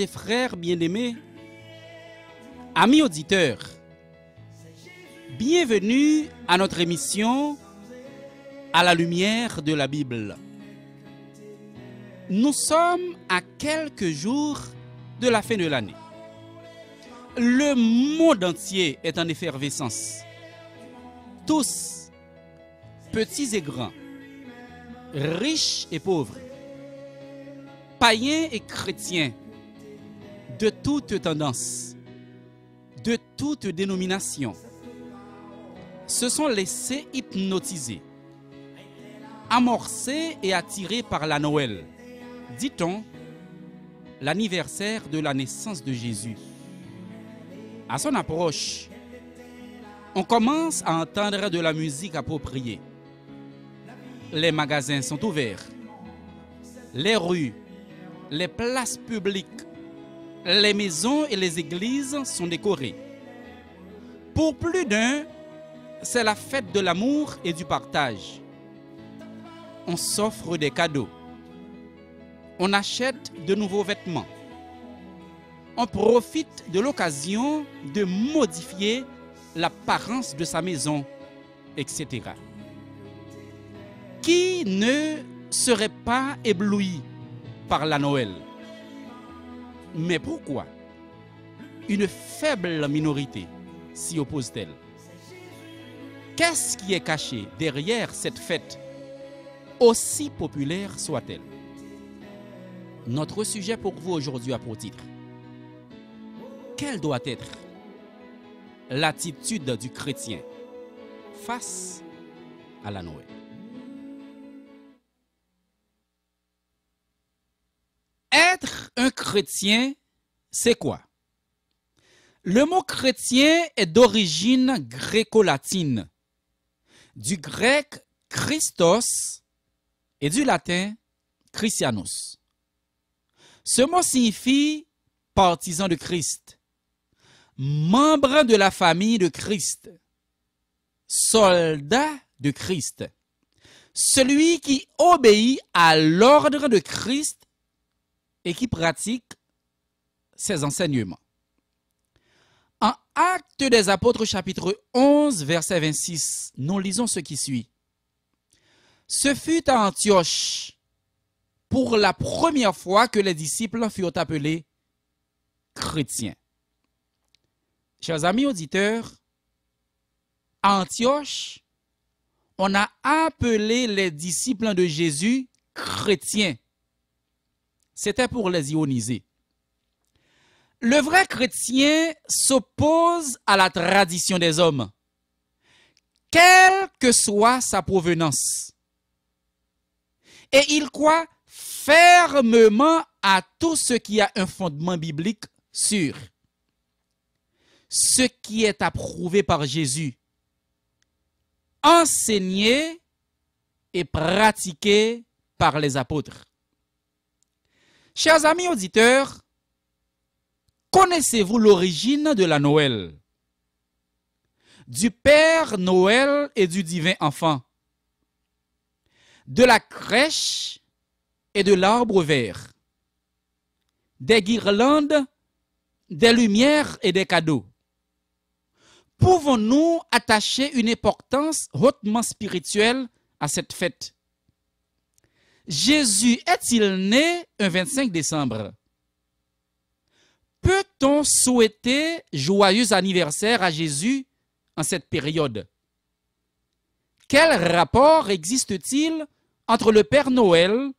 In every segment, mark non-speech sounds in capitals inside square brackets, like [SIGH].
et frères bien-aimés, amis auditeurs, bienvenue à notre émission à la lumière de la Bible. Nous sommes à quelques jours de la fin de l'année. Le monde entier est en effervescence. Tous, petits et grands, riches et pauvres, païens et chrétiens, de toute tendance, de toute dénomination, se sont laissés hypnotiser, amorcés et attirés par la Noël, dit-on, l'anniversaire de la naissance de Jésus. À son approche, on commence à entendre de la musique appropriée. Les magasins sont ouverts. Les rues, les places publiques les maisons et les églises sont décorées. Pour plus d'un, c'est la fête de l'amour et du partage. On s'offre des cadeaux. On achète de nouveaux vêtements. On profite de l'occasion de modifier l'apparence de sa maison, etc. Qui ne serait pas ébloui par la Noël mais pourquoi une faible minorité s'y oppose-t-elle Qu'est-ce qui est caché derrière cette fête, aussi populaire soit-elle Notre sujet pour vous aujourd'hui a pour titre Quelle doit être l'attitude du chrétien face à la Noël chrétien, c'est quoi Le mot chrétien est d'origine gréco-latine, du grec Christos et du latin Christianos. Ce mot signifie partisan de Christ, membre de la famille de Christ, soldat de Christ, celui qui obéit à l'ordre de Christ et qui pratique ses enseignements. En Actes des Apôtres chapitre 11 verset 26, nous lisons ce qui suit. Ce fut à Antioche pour la première fois que les disciples furent appelés chrétiens. Chers amis auditeurs, à Antioche, on a appelé les disciples de Jésus chrétiens. C'était pour les ioniser. Le vrai chrétien s'oppose à la tradition des hommes, quelle que soit sa provenance. Et il croit fermement à tout ce qui a un fondement biblique sûr. Ce qui est approuvé par Jésus, enseigné et pratiqué par les apôtres. Chers amis auditeurs, connaissez-vous l'origine de la Noël Du Père Noël et du divin enfant De la crèche et de l'arbre vert Des guirlandes, des lumières et des cadeaux Pouvons-nous attacher une importance hautement spirituelle à cette fête Jésus est-il né un 25 décembre? Peut-on souhaiter joyeux anniversaire à Jésus en cette période? Quel rapport existe-t-il entre le Père Noël,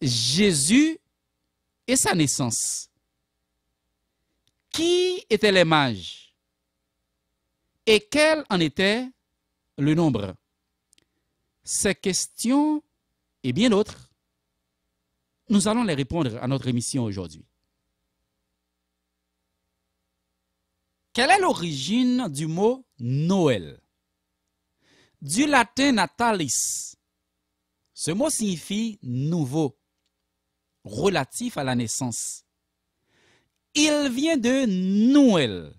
Jésus et sa naissance? Qui étaient les mages? Et quel en était le nombre? Ces questions et bien d'autres, nous allons les répondre à notre émission aujourd'hui. Quelle est l'origine du mot Noël Du latin natalis. Ce mot signifie nouveau, relatif à la naissance. Il vient de Noël,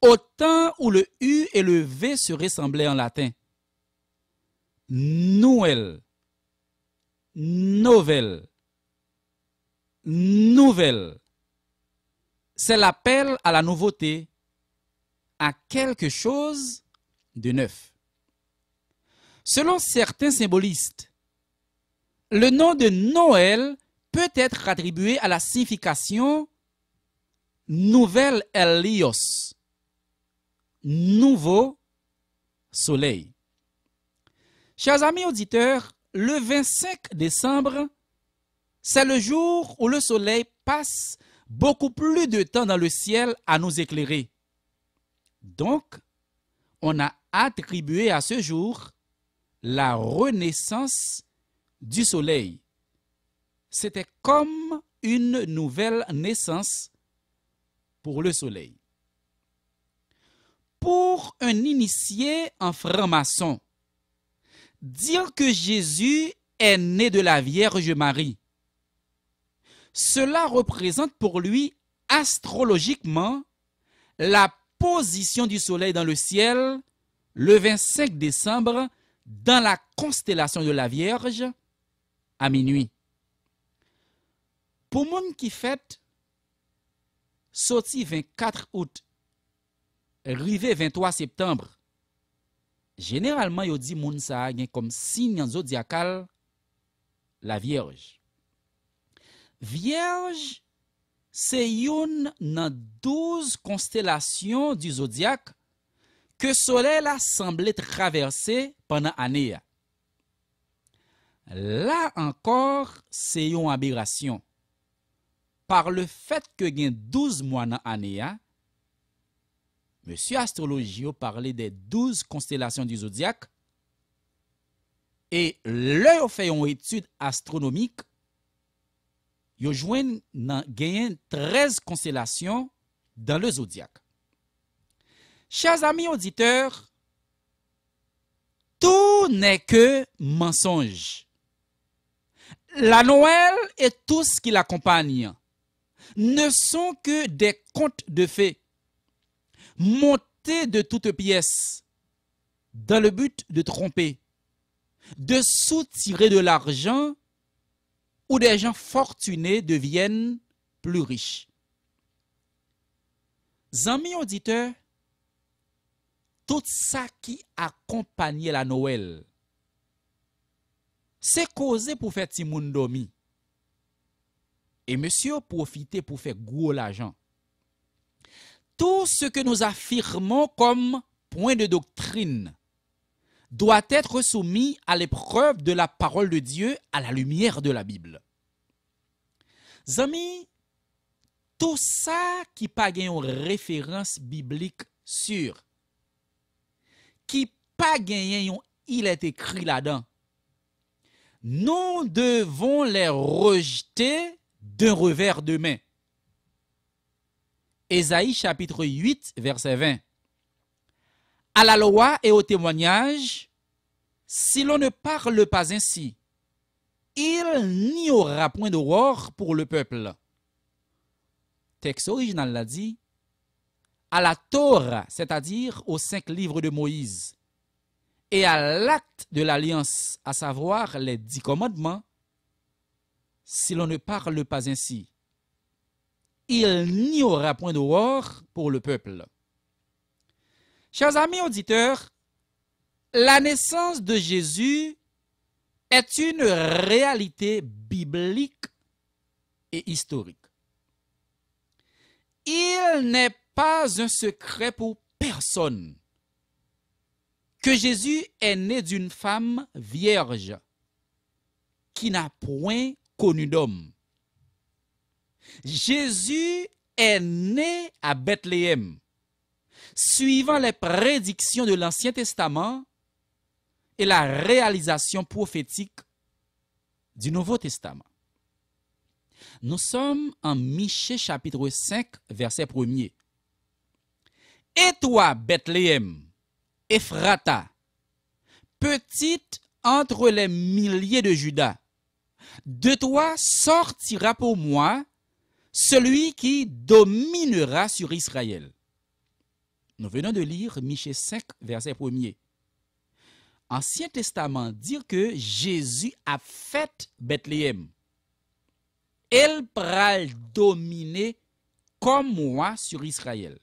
au temps où le U et le V se ressemblaient en latin. Noël nouvelle. Nouvelle. C'est l'appel à la nouveauté, à quelque chose de neuf. Selon certains symbolistes, le nom de Noël peut être attribué à la signification nouvelle Elios, nouveau soleil. Chers amis auditeurs, le 25 décembre, c'est le jour où le soleil passe beaucoup plus de temps dans le ciel à nous éclairer. Donc, on a attribué à ce jour la renaissance du soleil. C'était comme une nouvelle naissance pour le soleil. Pour un initié en franc-maçon, dire que Jésus est né de la Vierge Marie, cela représente pour lui astrologiquement la position du soleil dans le ciel le 25 décembre dans la constellation de la Vierge à minuit. Pour monde qui fête, sorti 24 août, arrivé 23 septembre, Genèralman yo di moun sa gen kom sin yon zodiakal la Vierge. Vierge se yon nan douz konstelasyon di zodiak ke sole la semblet raverse panan aneya. La ankor se yon ambirasyon. Par le fet ke gen douz mwan nan aneya, Monsi astroloji yo parle de douze konstelasyon di zodiak e le yo fè yon etude astronomik yo jwen nan genyen treze konstelasyon dan le zodiak. Chazami auditeur, tou nè ke mensonj. La Noël et tous ki l'akompanyan ne son ke de kont de fè monter de toutes pièces, dans le but de tromper, de soutirer de l'argent où des gens fortunés deviennent plus riches. Amis auditeurs, tout ça qui accompagnait la Noël, c'est causé pour faire Timoun Et monsieur profiter pour faire gros l'argent tout ce que nous affirmons comme point de doctrine doit être soumis à l'épreuve de la parole de Dieu à la lumière de la Bible. Amis, tout ça qui pas une référence biblique sûre, qui pas gagné il est écrit là-dedans, nous devons les rejeter d'un revers de main. Ésaïe chapitre 8, verset 20. À la loi et au témoignage, si l'on ne parle pas ainsi, il n'y aura point d'aurore pour le peuple. Texte original l'a dit, à la Torah, c'est-à-dire aux cinq livres de Moïse, et à l'acte de l'alliance, à savoir les dix commandements, si l'on ne parle pas ainsi, il n'y aura point d'aurore pour le peuple. Chers amis auditeurs, la naissance de Jésus est une réalité biblique et historique. Il n'est pas un secret pour personne que Jésus est né d'une femme vierge qui n'a point connu d'homme. Jésus est né à Bethléem. Suivant les prédictions de l'Ancien Testament et la réalisation prophétique du Nouveau Testament. Nous sommes en Michée chapitre 5, verset 1er. Et toi, Bethléem, Ephrata, petite entre les milliers de Judas, de toi sortira pour moi celui qui dominera sur Israël. Nous venons de lire Michée 5, verset 1er. Ancien Testament dit que Jésus a fait Bethléem. Elle le dominer comme moi sur Israël.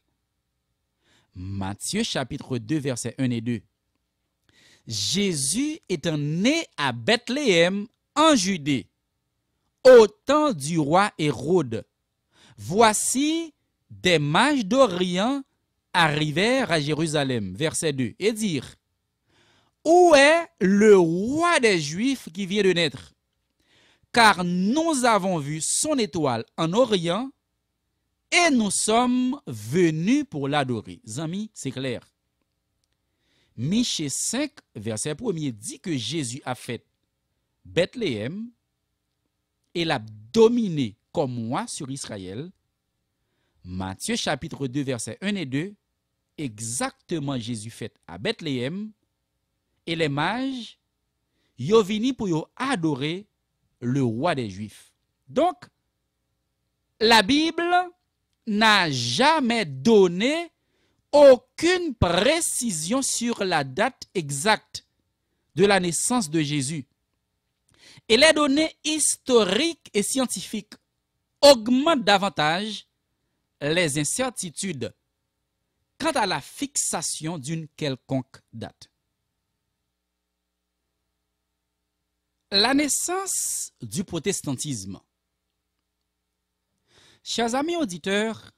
Matthieu chapitre 2, verset 1 et 2. Jésus étant né à Bethléem en Judée, au temps du roi Hérode, Voici des mages d'Orient arrivèrent à Jérusalem. Verset 2. Et dirent, Où est le roi des Juifs qui vient de naître Car nous avons vu son étoile en Orient et nous sommes venus pour l'adorer. Amis, c'est clair. Michel 5, verset 1 dit que Jésus a fait Bethléem et l'a dominé comme moi sur Israël. Matthieu chapitre 2 versets 1 et 2, exactement Jésus fait à Bethléem, et les mages, yo vini pour adorer le roi des Juifs. Donc, la Bible n'a jamais donné aucune précision sur la date exacte de la naissance de Jésus. Et les données historiques et scientifiques augmente davantage les incertitudes quant à la fixation d'une quelconque date. La naissance du protestantisme. Chers amis auditeurs,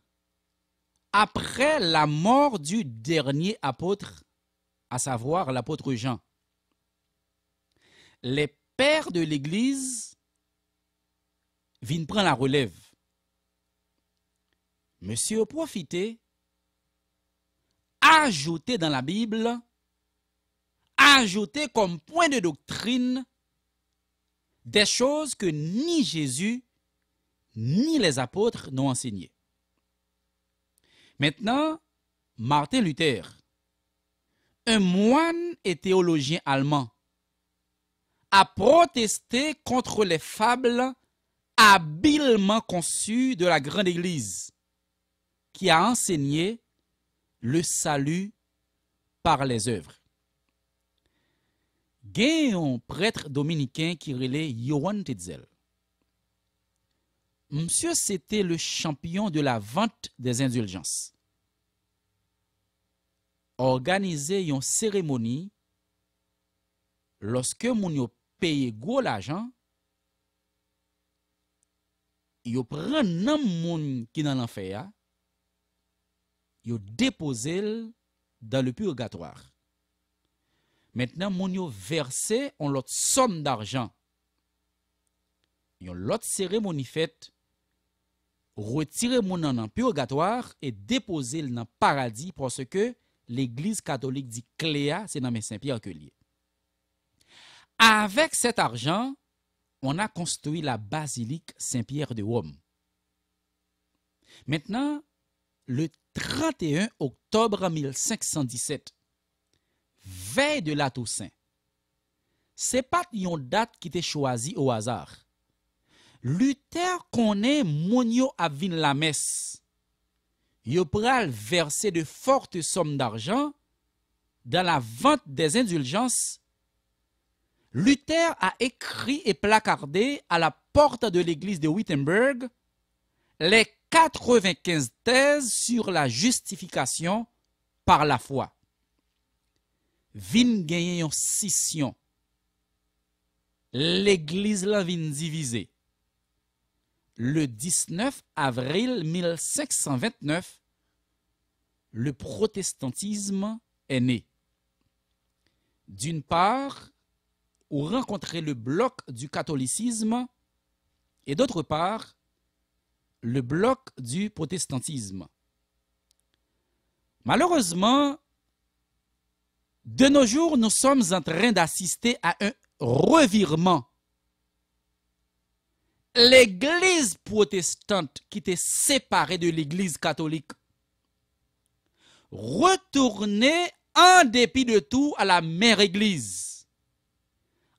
après la mort du dernier apôtre, à savoir l'apôtre Jean, les pères de l'Église vin prend la relève. Monsieur profitez, ajouté dans la Bible, ajouté comme point de doctrine des choses que ni Jésus ni les apôtres n'ont enseignées. Maintenant, Martin Luther, un moine et théologien allemand, a protesté contre les fables habilement conçu de la grande Église, qui a enseigné le salut par les œuvres. Géon prêtre dominicain qui relait Yohan Tetzel. Monsieur, c'était le champion de la vente des indulgences. Organiser une cérémonie lorsque mon payait gros l'argent yo pren nan moun ki nan l'anfeya, yo depoze l dan le piogatoar. Mètnen moun yo verse on lot son d'arjan. Yon lot seremoni fèt, retire moun nan an piogatoar, e depoze l nan paradi, pwoske l'Eglise Katolik di Klea, se nan men Saint-Pierre-Culier. Avèk set arjan, on a construit la basilique Saint-Pierre de Rome. Maintenant, le 31 octobre 1517, veille de la Toussaint, n'est pas une date qui était choisie au hasard. Luther connaît Monio à la messe. Il pral versé de fortes sommes d'argent dans la vente des indulgences Luther a écrit et placardé à la porte de l'église de Wittenberg les 95 thèses sur la justification par la foi. Vin scission. L'église la divisée. Le 19 avril 1529, le protestantisme est né. D'une part, ou rencontrer le bloc du catholicisme et d'autre part le bloc du protestantisme. Malheureusement, de nos jours, nous sommes en train d'assister à un revirement. L'Église protestante qui était séparée de l'Église catholique retournait en dépit de tout à la mère Église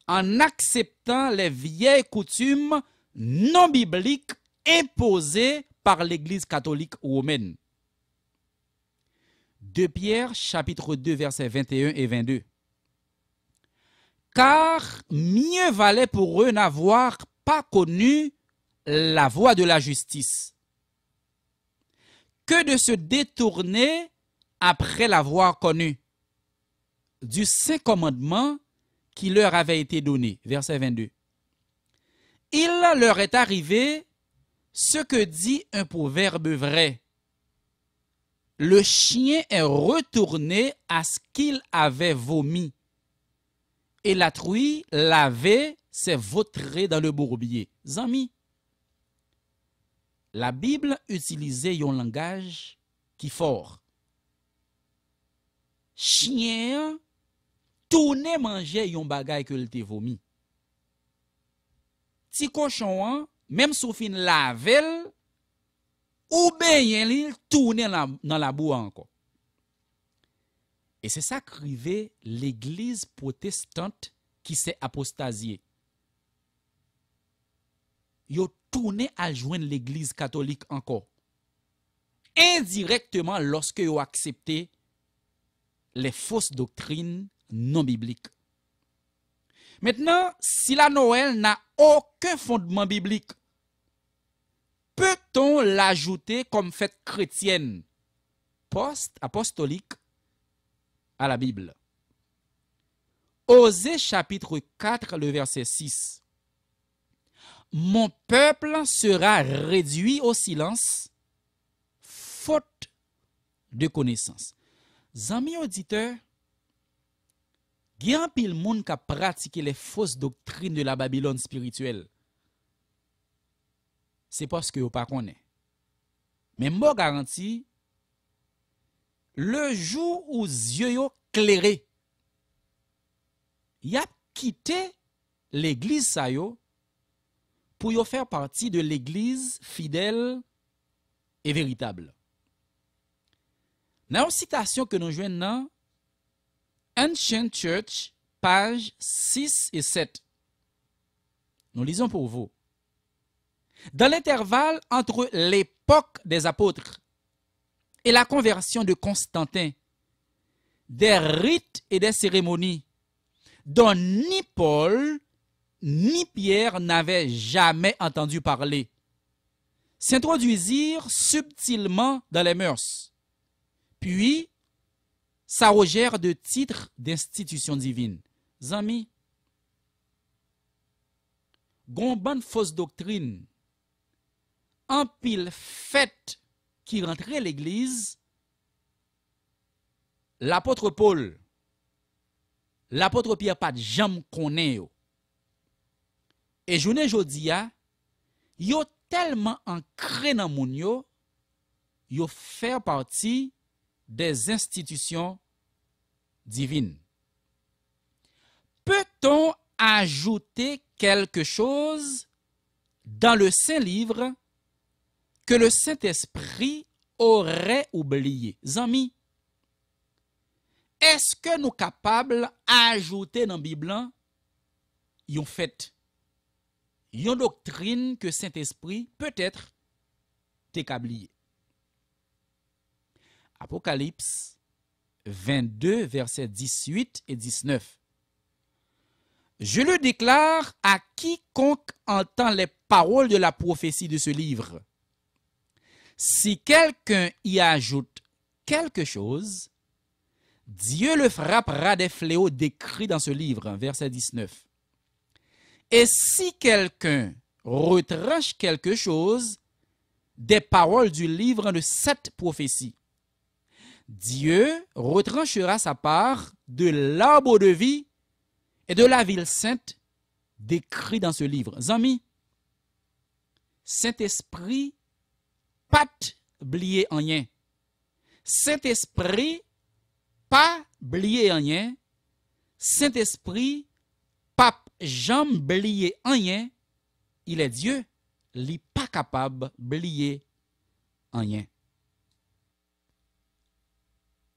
en acceptant les vieilles coutumes non bibliques imposées par l'Église catholique romaine. 2 Pierre chapitre 2 versets 21 et 22. Car mieux valait pour eux n'avoir pas connu la voie de la justice que de se détourner après l'avoir connu Du Saint Commandement qui leur avait été donné. Verset 22. Il leur est arrivé ce que dit un proverbe vrai. Le chien est retourné à ce qu'il avait vomi, et la truie l'avait s'est vautrée dans le bourbier. Amis, la Bible utilisait un langage qui fort. Chien Tounen manje yon bagay ke lte vomi. Ti koshon an, Mem sou fin lavel, Ou ben yen li, Tounen nan la bou anko. E se sa krive l'Eglise protestante, Ki se apostazye. Yo tounen a jwen l'Eglise katolik anko. Indirektman loske yo aksepte, Le fos doktrine, non biblique. Maintenant, si la Noël n'a aucun fondement biblique, peut-on l'ajouter comme fête chrétienne post-apostolique à la Bible Osée chapitre 4, le verset 6. Mon peuple sera réduit au silence, faute de connaissance. Amis auditeurs, Gyan pil moun ka pratike le fos doktrine de la Babylon spirituel, se paske yo pa konen. Men mbo garanti, le jou ou zye yo kleri, y ap kite l'eglise sa yo pou yo fer parti de l'eglise fidel e veritable. Nan yon citasyon ke nou jwen nan, Ancient Church, pages 6 et 7. Nous lisons pour vous. Dans l'intervalle entre l'époque des apôtres et la conversion de Constantin, des rites et des cérémonies dont ni Paul ni Pierre n'avaient jamais entendu parler s'introduisirent subtilement dans les mœurs. Puis, sa rojer de titre d'institisyon divin. Zami, goun ban fos doktrin, an pil fet ki rentre l'egliz, l'apotre Paul, l'apotre Pierre Pat, jam konen yo. E jounen jodi ya, yo telman an krenan moun yo, yo fer parti des institutions divines. Peut-on ajouter quelque chose dans le Saint-Livre que le Saint-Esprit aurait oublié? Amis, est-ce Zami, capables d'ajouter dans d'ajouter dans un fait. une doctrine doctrine que Saint-Esprit peut-être t'a Apocalypse 22, versets 18 et 19. Je le déclare à quiconque entend les paroles de la prophétie de ce livre. Si quelqu'un y ajoute quelque chose, Dieu le frappera des fléaux décrits dans ce livre, verset 19. Et si quelqu'un retranche quelque chose des paroles du livre de cette prophétie, Dieu retranchera sa part de l'arbre de vie et de la ville sainte décrit dans ce livre. Amis, Saint-Esprit, pas blier en rien. Saint-Esprit, pas blier en rien. Saint-Esprit, pas jamais blier en rien. Il est Dieu, il n'est pas capable blier en rien.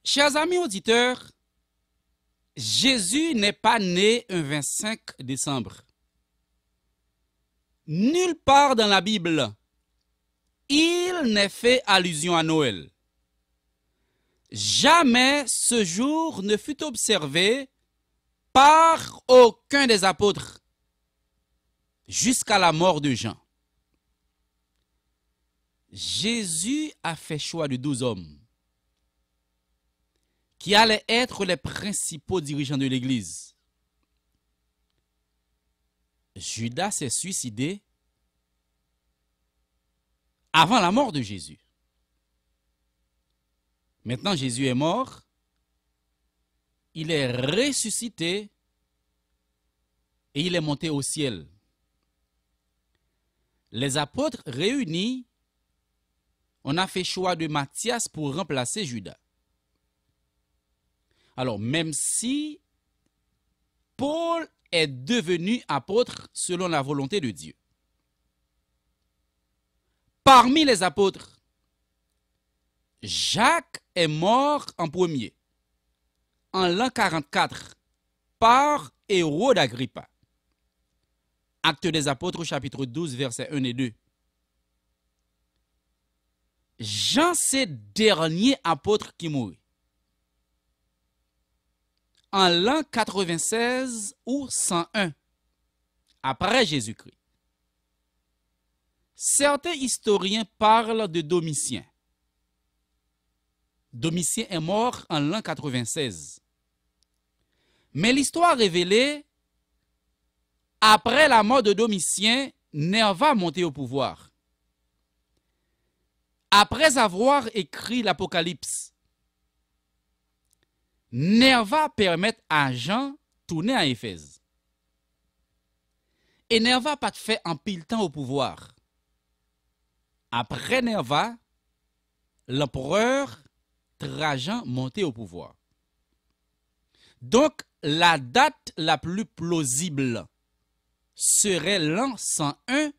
Chers amis auditeurs, Jésus n'est pas né un 25 décembre. Nulle part dans la Bible, il n'est fait allusion à Noël. Jamais ce jour ne fut observé par aucun des apôtres jusqu'à la mort de Jean. Jésus a fait choix de douze hommes qui allaient être les principaux dirigeants de l'Église. Judas s'est suicidé avant la mort de Jésus. Maintenant, Jésus est mort, il est ressuscité et il est monté au ciel. Les apôtres réunis, on a fait choix de Matthias pour remplacer Judas. Alors, même si Paul est devenu apôtre selon la volonté de Dieu, parmi les apôtres, Jacques est mort en premier, en l'an 44, par Héros d'Agrippa. Acte des apôtres, chapitre 12, versets 1 et 2. Jean, c'est dernier apôtre qui mourut en l'an 96 ou 101 après Jésus-Christ. Certains historiens parlent de Domitien. Domitien est mort en l'an 96. Mais l'histoire révélée, après la mort de Domitien, Nerva montait au pouvoir. Après avoir écrit l'Apocalypse, Nerva permet à Jean tourner à Éphèse. Et Nerva pas fait en pile temps au pouvoir. Après Nerva, l'empereur Trajan montait au pouvoir. Donc, la date la plus plausible serait l'an 101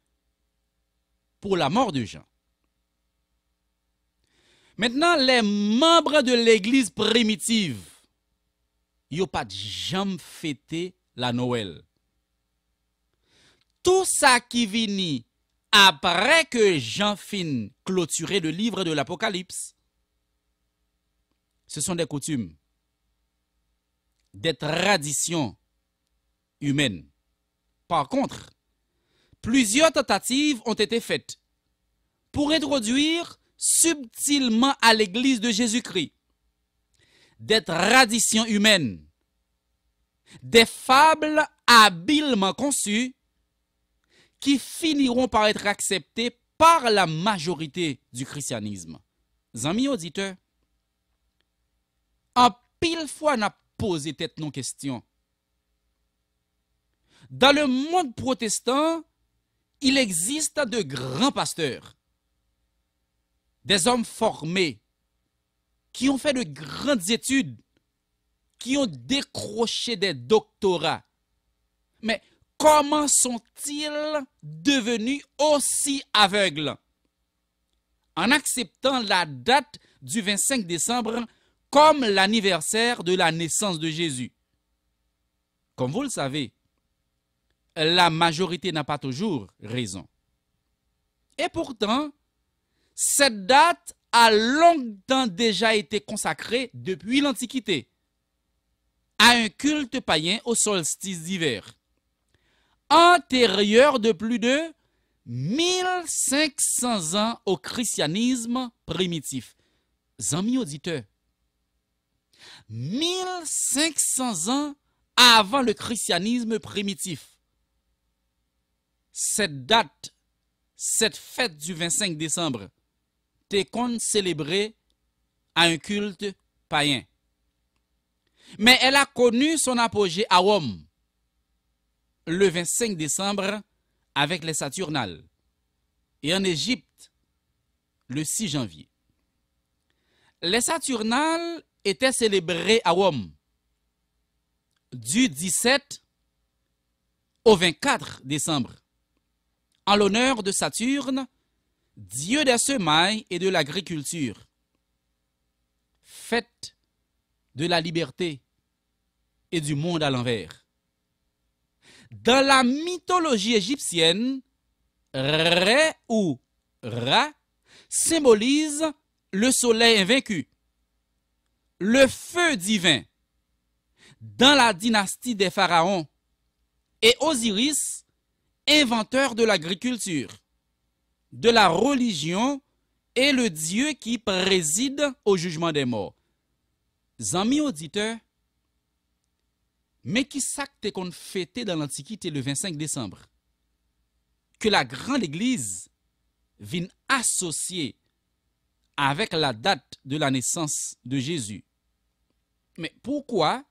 pour la mort de Jean. Maintenant, les membres de l'Église primitive a pas jamais fêté la Noël. Tout ça qui vini après que Jean fin clôturer le livre de l'Apocalypse, ce sont des coutumes, des traditions humaines. Par contre, plusieurs tentatives ont été faites pour introduire subtilement à l'Église de Jésus-Christ des traditions humaines, des fables habilement conçues qui finiront par être acceptées par la majorité du christianisme. Amis auditeurs, en pile fois n'a posé tête non question. Dans le monde protestant, il existe de grands pasteurs, des hommes formés, qui ont fait de grandes études, qui ont décroché des doctorats. Mais comment sont-ils devenus aussi aveugles En acceptant la date du 25 décembre comme l'anniversaire de la naissance de Jésus. Comme vous le savez, la majorité n'a pas toujours raison. Et pourtant, cette date a longtemps déjà été consacré depuis l'Antiquité à un culte païen au solstice d'hiver, antérieur de plus de 1500 ans au christianisme primitif. Amis auditeurs, 1500 ans avant le christianisme primitif. Cette date, cette fête du 25 décembre, était kon à un culte païen. Mais elle a connu son apogée à Rome le 25 décembre avec les Saturnales et en Égypte le 6 janvier. Les Saturnales étaient célébrées à Rome du 17 au 24 décembre en l'honneur de Saturne Dieu des semailles et de l'agriculture. Fête de la liberté et du monde à l'envers. Dans la mythologie égyptienne, Ré ou Ra symbolise le soleil invaincu, le feu divin. Dans la dynastie des pharaons, et Osiris, inventeur de l'agriculture de la religion et le Dieu qui préside au jugement des morts. Amis auditeurs, mais qui s'acte qu'on fêtait dans l'Antiquité le 25 décembre? Que la grande église vienne associer avec la date de la naissance de Jésus. Mais pourquoi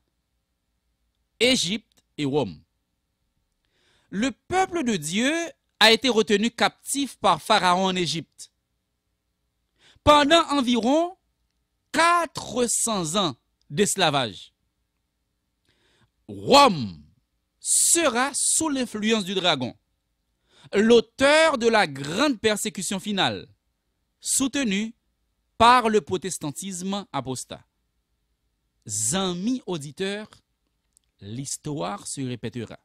Égypte et Rome? Le peuple de Dieu a été retenu captif par Pharaon en Égypte. Pendant environ 400 ans d'esclavage, Rome sera sous l'influence du dragon, l'auteur de la grande persécution finale, soutenue par le protestantisme apostat. Amis auditeurs, l'histoire se répétera.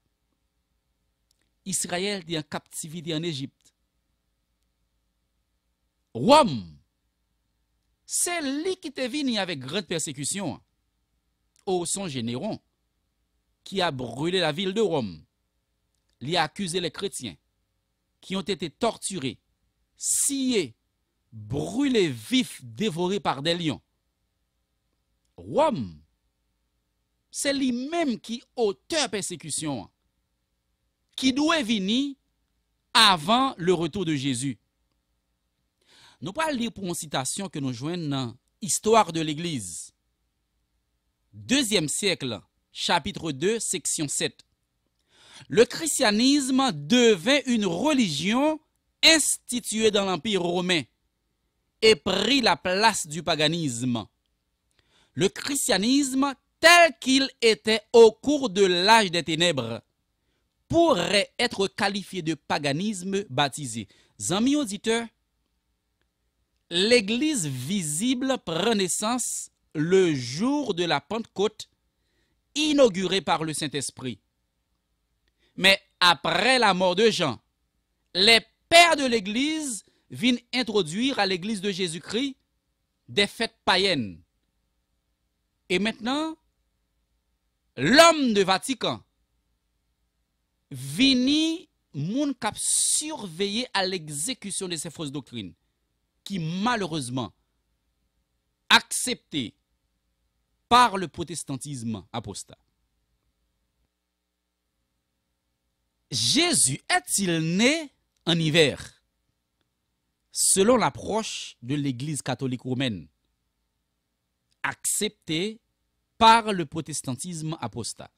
Israël est en captivité en Égypte. Rome, c'est lui qui est venu avec grande persécution. Au son Généron, qui a brûlé la ville de Rome, il a accusé les chrétiens qui ont été torturés, sciés, brûlés vifs, dévorés par des lions. Rome, c'est lui-même qui auteur persécution qui doit venir avant le retour de Jésus. Nous parlons lire pour une citation que nous joignons dans Histoire de l'Église. Deuxième siècle, chapitre 2, section 7. Le christianisme devint une religion instituée dans l'Empire romain et prit la place du paganisme. Le christianisme tel qu'il était au cours de l'âge des ténèbres pourrait être qualifié de paganisme baptisé. Amis auditeurs, l'Église visible prend naissance le jour de la Pentecôte, inaugurée par le Saint-Esprit. Mais après la mort de Jean, les pères de l'Église viennent introduire à l'Église de Jésus-Christ des fêtes païennes. Et maintenant, l'homme de Vatican, vini moun cap à à l'exécution de ces fausses doctrines, qui malheureusement acceptées par le protestantisme apostat. Jésus est-il né en hiver selon l'approche de l'Église catholique romaine, acceptée par le protestantisme apostat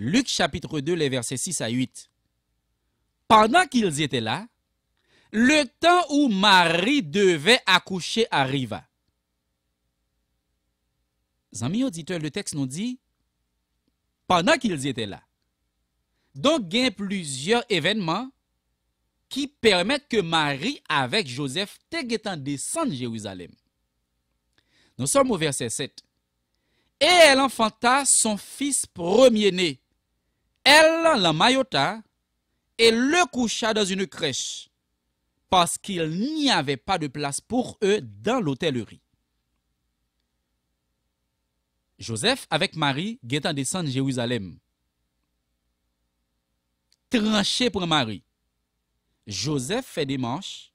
Luc chapitre 2, les versets 6 à 8. Pendant qu'ils étaient là, le temps où Marie devait accoucher arriva. Amis auditeurs, le texte nous dit pendant qu'ils étaient là. Donc, il y a plusieurs événements qui permettent que Marie avec Joseph en descende Jérusalem. Nous sommes au verset 7. Et elle enfanta son fils premier-né elle la l'emmaillota et le coucha dans une crèche, parce qu'il n'y avait pas de place pour eux dans l'hôtellerie. Joseph, avec Marie, guettant descendre Jérusalem. Tranché pour Marie. Joseph fait des manches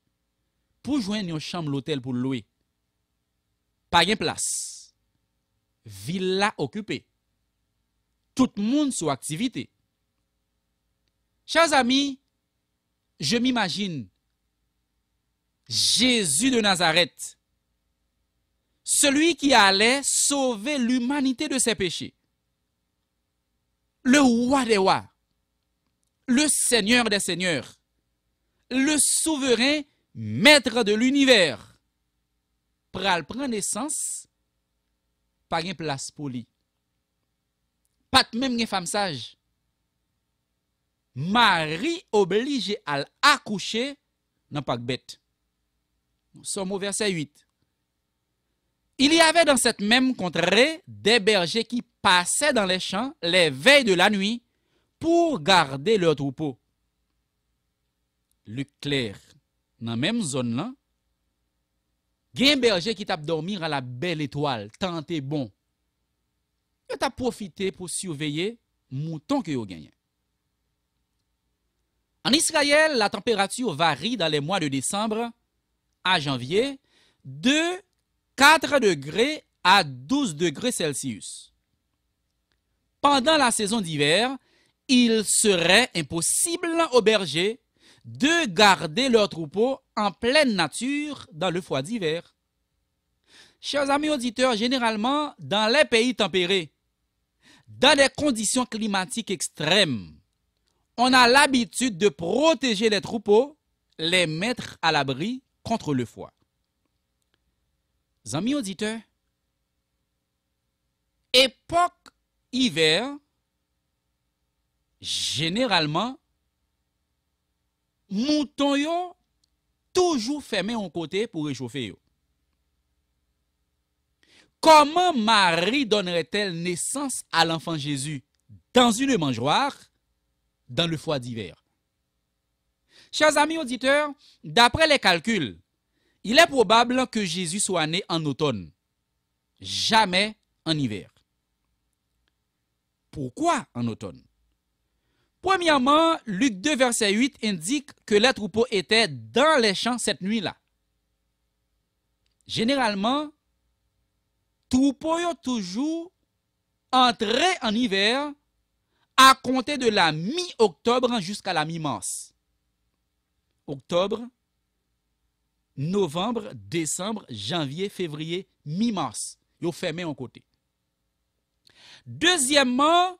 pour joindre une chambre l'hôtel pour louer. Pas de place. Villa occupée. Tout le monde sous activité. Chers amis, je m'imagine Jésus de Nazareth, celui qui allait sauver l'humanité de ses péchés, le roi des rois, le seigneur des seigneurs, le souverain maître de l'univers, pral prend naissance par une place polie. Pas même une femme sage. mari oblige al akouche nan pakbet. Nou som ou verset 8. Il y ave dan set menm kontre, de berje ki pase dan le chan, le vey de la nwi, pou garde lor troupeau. L'ukler nan menm zon lan, gen berje ki tap dormi a la bel etoal, tan te bon, yo tap profite pou souveye mouton ki yo genye. En Israël, la température varie dans les mois de décembre à janvier de 4 degrés à 12 degrés Celsius. Pendant la saison d'hiver, il serait impossible aux bergers de garder leurs troupeaux en pleine nature dans le froid d'hiver. Chers amis auditeurs, généralement, dans les pays tempérés, dans des conditions climatiques extrêmes, on a l'habitude de protéger les troupeaux, les mettre à l'abri contre le foie. Amis auditeurs, époque hiver, généralement, mouton yo toujours fermé en côté pour réchauffer Comment Marie donnerait-elle naissance à l'enfant Jésus dans une mangeoire dans le froid d'hiver. Chers amis auditeurs, d'après les calculs, il est probable que Jésus soit né en automne, jamais en hiver. Pourquoi en automne Premièrement, Luc 2, verset 8 indique que les troupeaux étaient dans les champs cette nuit-là. Généralement, troupeaux ont toujours entré en hiver à compter de la mi-octobre jusqu'à la mi-mars. Octobre, novembre, décembre, janvier, février, mi-mars. Yo fermé en côté. Deuxièmement,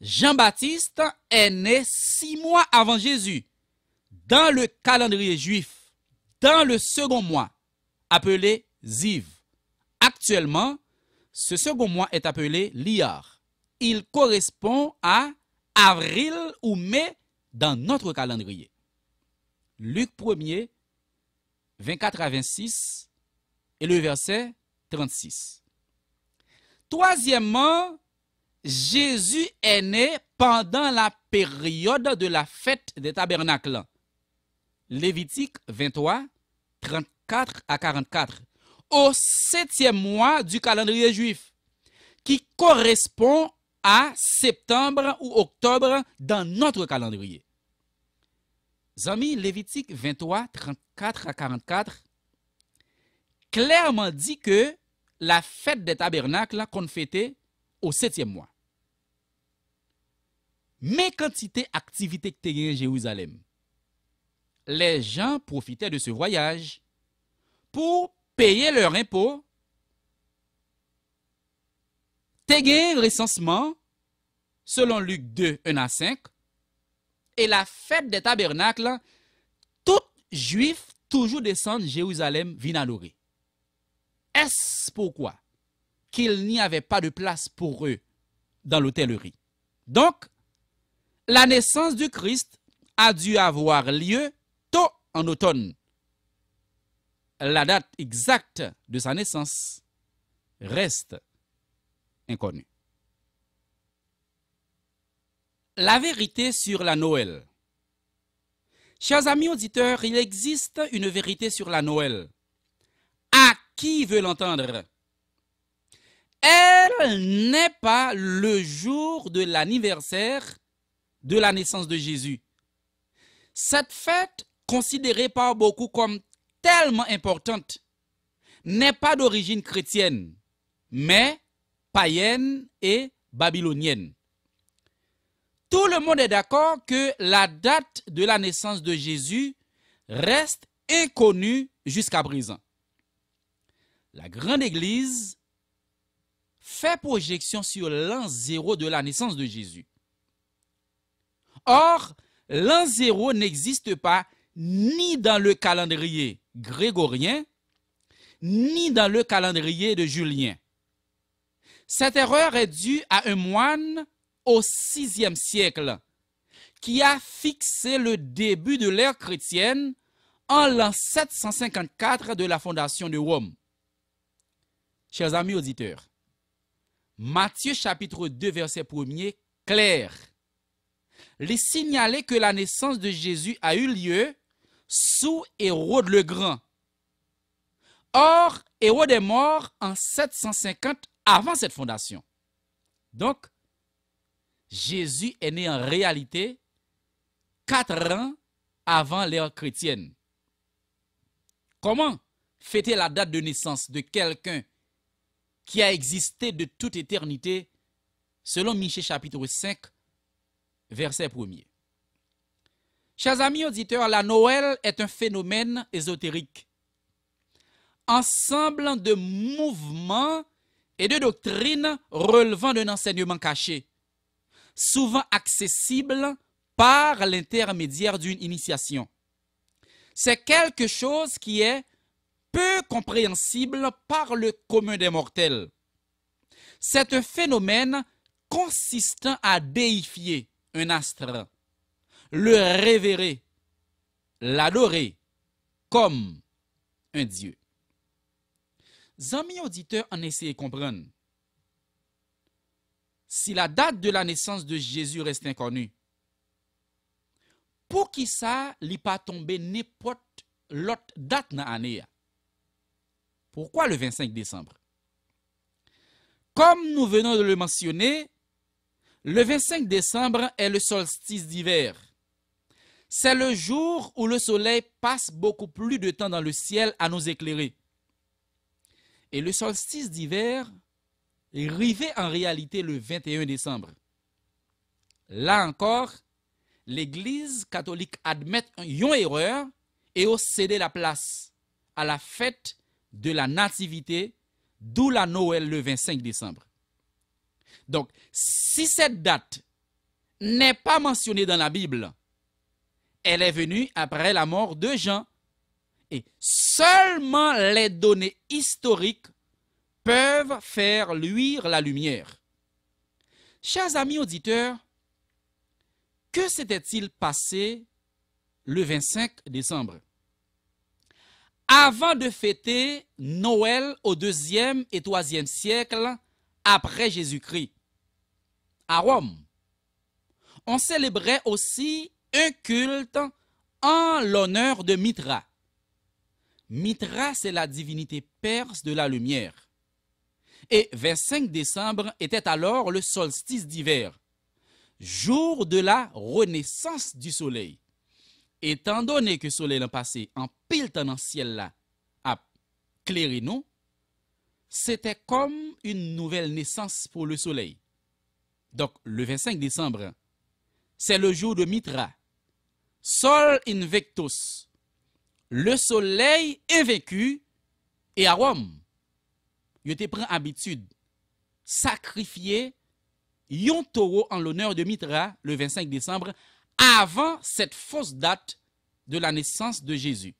Jean-Baptiste est né six mois avant Jésus, dans le calendrier juif, dans le second mois, appelé Ziv. Actuellement, ce second mois est appelé Liar il correspond à avril ou mai dans notre calendrier. Luc 1er, 24 à 26 et le verset 36. Troisièmement, Jésus est né pendant la période de la fête des tabernacles. Lévitique 23, 34 à 44. Au septième mois du calendrier juif, qui correspond à septembre ou octobre dans notre calendrier. Zami, Lévitique 23, 34 à 44, clairement dit que la fête des tabernacles qu'on fêtait au septième mois. Mais quantité activité que en Jérusalem, les gens profitaient de ce voyage pour payer leur impôt te recensement, selon Luc 2, 1 à 5, et la fête des tabernacles, tout Juifs toujours descendent Jérusalem Est-ce pourquoi qu'il n'y avait pas de place pour eux dans l'hôtellerie Donc, la naissance du Christ a dû avoir lieu tôt en automne. La date exacte de sa naissance reste Inconnu. La vérité sur la Noël. Chers amis auditeurs, il existe une vérité sur la Noël. À qui veut l'entendre Elle n'est pas le jour de l'anniversaire de la naissance de Jésus. Cette fête, considérée par beaucoup comme tellement importante, n'est pas d'origine chrétienne, mais païenne et babylonienne. Tout le monde est d'accord que la date de la naissance de Jésus reste inconnue jusqu'à présent. La grande Église fait projection sur l'an zéro de la naissance de Jésus. Or, l'an zéro n'existe pas ni dans le calendrier grégorien, ni dans le calendrier de Julien. Cette erreur est due à un moine au VIe siècle qui a fixé le début de l'ère chrétienne en l'an 754 de la fondation de Rome. Chers amis auditeurs, Matthieu chapitre 2 verset 1er, clair, les signaler que la naissance de Jésus a eu lieu sous Hérode le Grand. Or, Hérode est mort en 750 avant cette fondation. Donc, Jésus est né en réalité quatre ans avant l'ère chrétienne. Comment fêter la date de naissance de quelqu'un qui a existé de toute éternité selon Michée chapitre 5, verset 1er. Chers amis auditeurs, la Noël est un phénomène ésotérique. Ensemble de mouvements et de doctrines relevant d'un enseignement caché, souvent accessible par l'intermédiaire d'une initiation. C'est quelque chose qui est peu compréhensible par le commun des mortels. C'est un phénomène consistant à déifier un astre, le révérer, l'adorer comme un dieu. Amis auditeurs en essaye de comprendre. Si la date de la naissance de Jésus reste inconnue, pour qui ça n'est pas tombé n'importe l'autre date dans l'année Pourquoi le 25 décembre Comme nous venons de le mentionner, le 25 décembre est le solstice d'hiver. C'est le jour où le soleil passe beaucoup plus de temps dans le ciel à nous éclairer. Et le solstice d'hiver arrivait en réalité le 21 décembre. Là encore, l'Église catholique admet une erreur et a cédé la place à la fête de la Nativité, d'où la Noël le 25 décembre. Donc, si cette date n'est pas mentionnée dans la Bible, elle est venue après la mort de Jean et seulement les données historiques peuvent faire luire la lumière. Chers amis auditeurs, que s'était-il passé le 25 décembre Avant de fêter Noël au 2e et 3e siècle après Jésus-Christ, à Rome, on célébrait aussi un culte en l'honneur de Mitra, Mitra, c'est la divinité perse de la lumière. Et 25 décembre était alors le solstice d'hiver, jour de la renaissance du soleil. Étant donné que le soleil a passé, en pile dans le ciel là, à nous, c'était comme une nouvelle naissance pour le soleil. Donc, le 25 décembre, c'est le jour de Mitra. Sol invectus, le soleil est vécu et à Rome. Il était prends habitude sacrifier un taureau en l'honneur de Mitra le 25 décembre avant cette fausse date de la naissance de Jésus.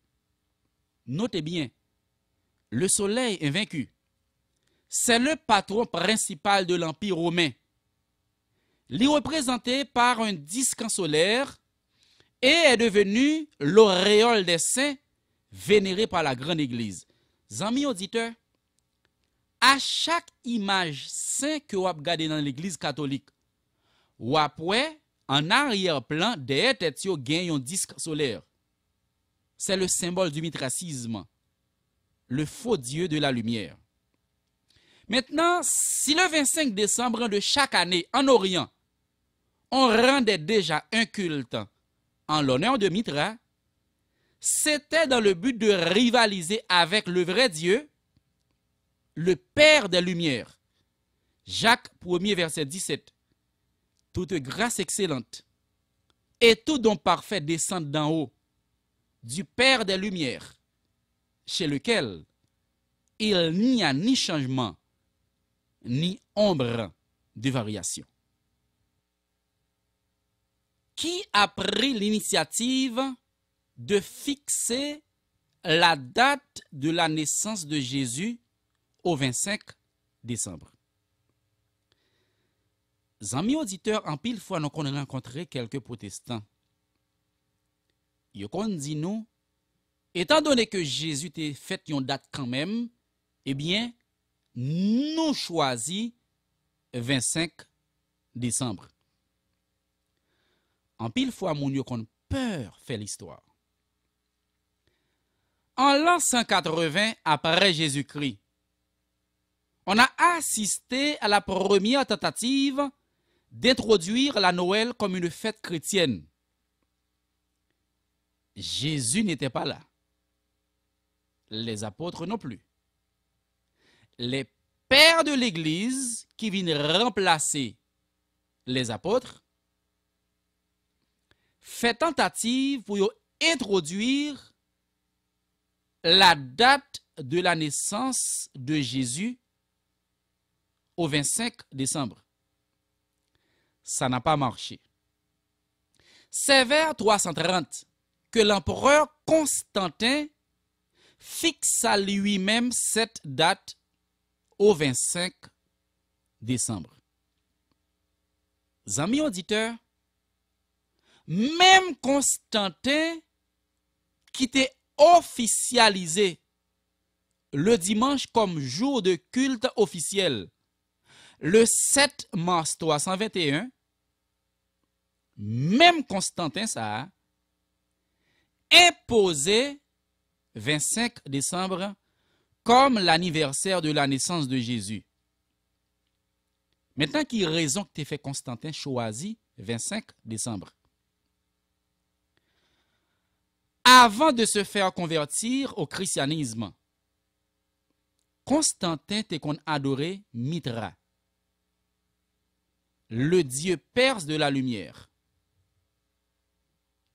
Notez bien, le soleil est vaincu. C'est le patron principal de l'Empire romain. Il est représenté par un disque solaire et est devenu l'auréole des saints vénérés par la grande église. Amis auditeurs, à chaque image saint que vous regardez dans l'église catholique, vous avez en arrière-plan, des tête, gain un disque solaire. C'est le symbole du mitracisme, le faux dieu de la lumière. Maintenant, si le 25 décembre de chaque année, en Orient, on rendait déjà un culte en l'honneur de Mitra, c'était dans le but de rivaliser avec le vrai Dieu, le Père des Lumières. Jacques 1er verset 17. Toute grâce excellente et tout don parfait descendent d'en haut, du Père des Lumières, chez lequel il n'y a ni changement, ni ombre de variation qui a pris l'initiative de fixer la date de la naissance de Jésus au 25 décembre. Amis auditeurs, en pile fois, nous avons rencontré quelques protestants. Ils ont dit nous, étant donné que Jésus t'est fait une date, quand même, eh nous 25 décembre pile pile à moun yo peur fait l'histoire. En l'an 180 après Jésus-Christ, on a assisté à la première tentative d'introduire la Noël comme une fête chrétienne. Jésus n'était pas là. Les apôtres non plus. Les pères de l'Église qui viennent remplacer les apôtres fait tentative pour introduire la date de la naissance de Jésus au 25 décembre. Ça n'a pas marché. C'est vers 330 que l'empereur Constantin fixa lui-même cette date au 25 décembre. Amis auditeurs, même Constantin, qui t'a officialisé le dimanche comme jour de culte officiel, le 7 mars 321, même Constantin ça imposé 25 décembre comme l'anniversaire de la naissance de Jésus. Maintenant, qui raison que tu fait Constantin choisi 25 décembre? avant de se faire convertir au christianisme. Constantin était qu'on adorait Mitra, le dieu perse de la lumière,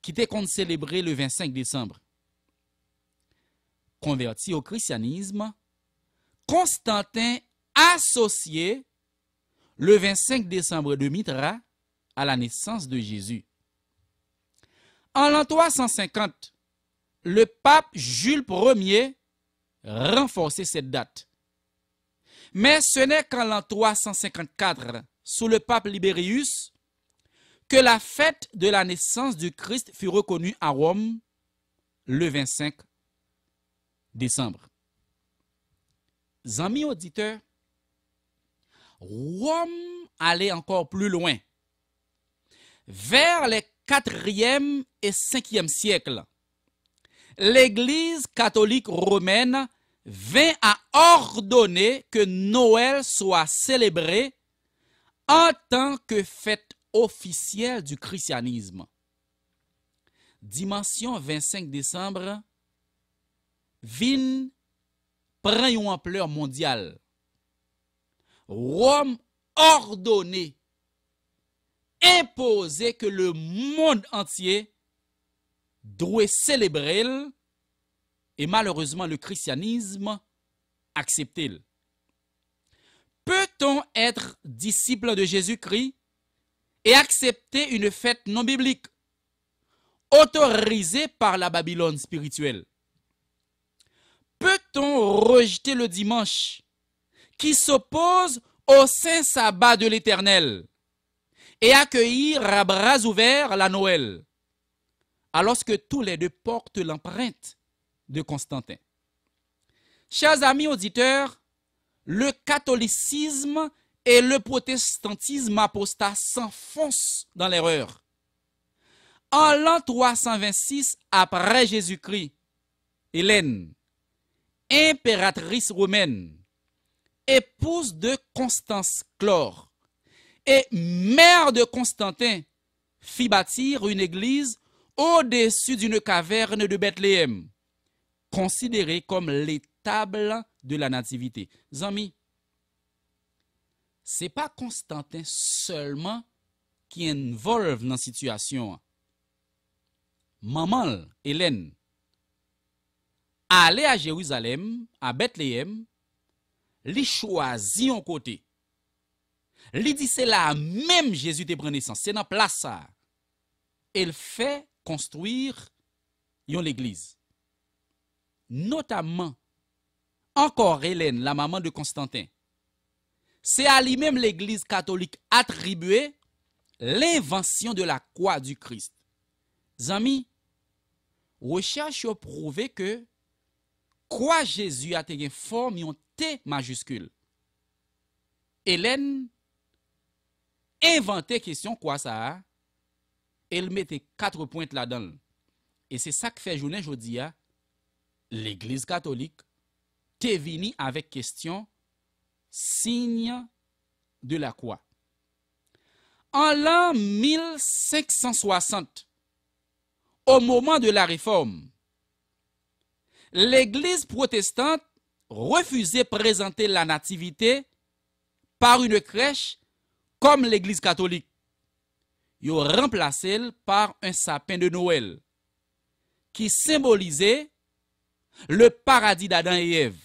qui était qu'on célébrait le 25 décembre. Converti au christianisme, Constantin associé le 25 décembre de Mitra à la naissance de Jésus. En l'an 350, le pape Jules Ier renforçait cette date. Mais ce n'est qu'en l'an 354, sous le pape Libérius, que la fête de la naissance du Christ fut reconnue à Rome le 25 décembre. Amis auditeurs, Rome allait encore plus loin. Vers les 4e et 5e siècles, l'Église catholique romaine vint à ordonner que Noël soit célébré en tant que fête officielle du christianisme. Dimension 25 décembre, Vigne prend une ampleur mondiale. Rome ordonnait, imposait que le monde entier doit célébrer et malheureusement le christianisme accepte Peut-on être disciple de Jésus-Christ et accepter une fête non biblique autorisée par la Babylone spirituelle Peut-on rejeter le dimanche qui s'oppose au saint sabbat de l'Éternel et accueillir à bras ouverts la Noël alors que tous les deux portent l'empreinte de Constantin. Chers amis auditeurs, le catholicisme et le protestantisme apostat s'enfoncent dans l'erreur. En l'an 326 après Jésus-Christ, Hélène, impératrice romaine, épouse de Constance Chlore et mère de Constantin, fit bâtir une église au desu d'une kaverne de Bethlehem, konsidere kom l'etable de la nativite. Zami, se pa Konstantin seulement ki envolve nan sitwasyon. Maman, Elen, ale a Jewizalem, a Bethlehem, li chwazi yon kote. Li disela a menm Jezu te prenesan, se nan plasa. El fè, Construire l'église. l'église Notamment, encore Hélène, la maman de Constantin, c'est à lui-même l'église catholique attribuer l'invention de la croix du Christ. Zami, recherche a prouvé que croix Jésus a été forme forme yon T majuscule. Hélène inventé question quoi ça a hein? elle mettait quatre pointes là-dedans. Et c'est ça que fait journée aujourd'hui, hein. l'Église catholique t'est venue avec question signe de la croix. En l'an 1560, au moment de la réforme, l'Église protestante refusait présenter la nativité par une crèche comme l'Église catholique ont remplacé par un sapin de Noël qui symbolisait le paradis d'Adam et Ève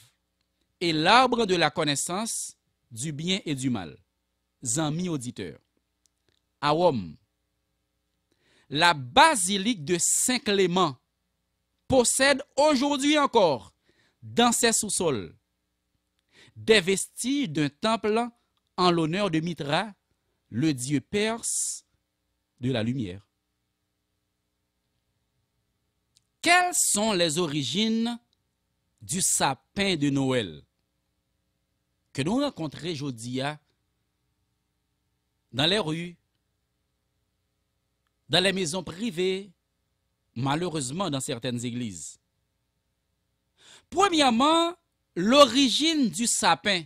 et l'arbre de la connaissance du bien et du mal. Zami auditeur. À Rome, la basilique de Saint-Clément possède aujourd'hui encore, dans ses sous-sols, des vestiges d'un temple en l'honneur de Mitra, le dieu perse de la lumière. Quelles sont les origines du sapin de Noël que nous rencontrons aujourd'hui hein, dans les rues, dans les maisons privées, malheureusement dans certaines églises. Premièrement, l'origine du sapin,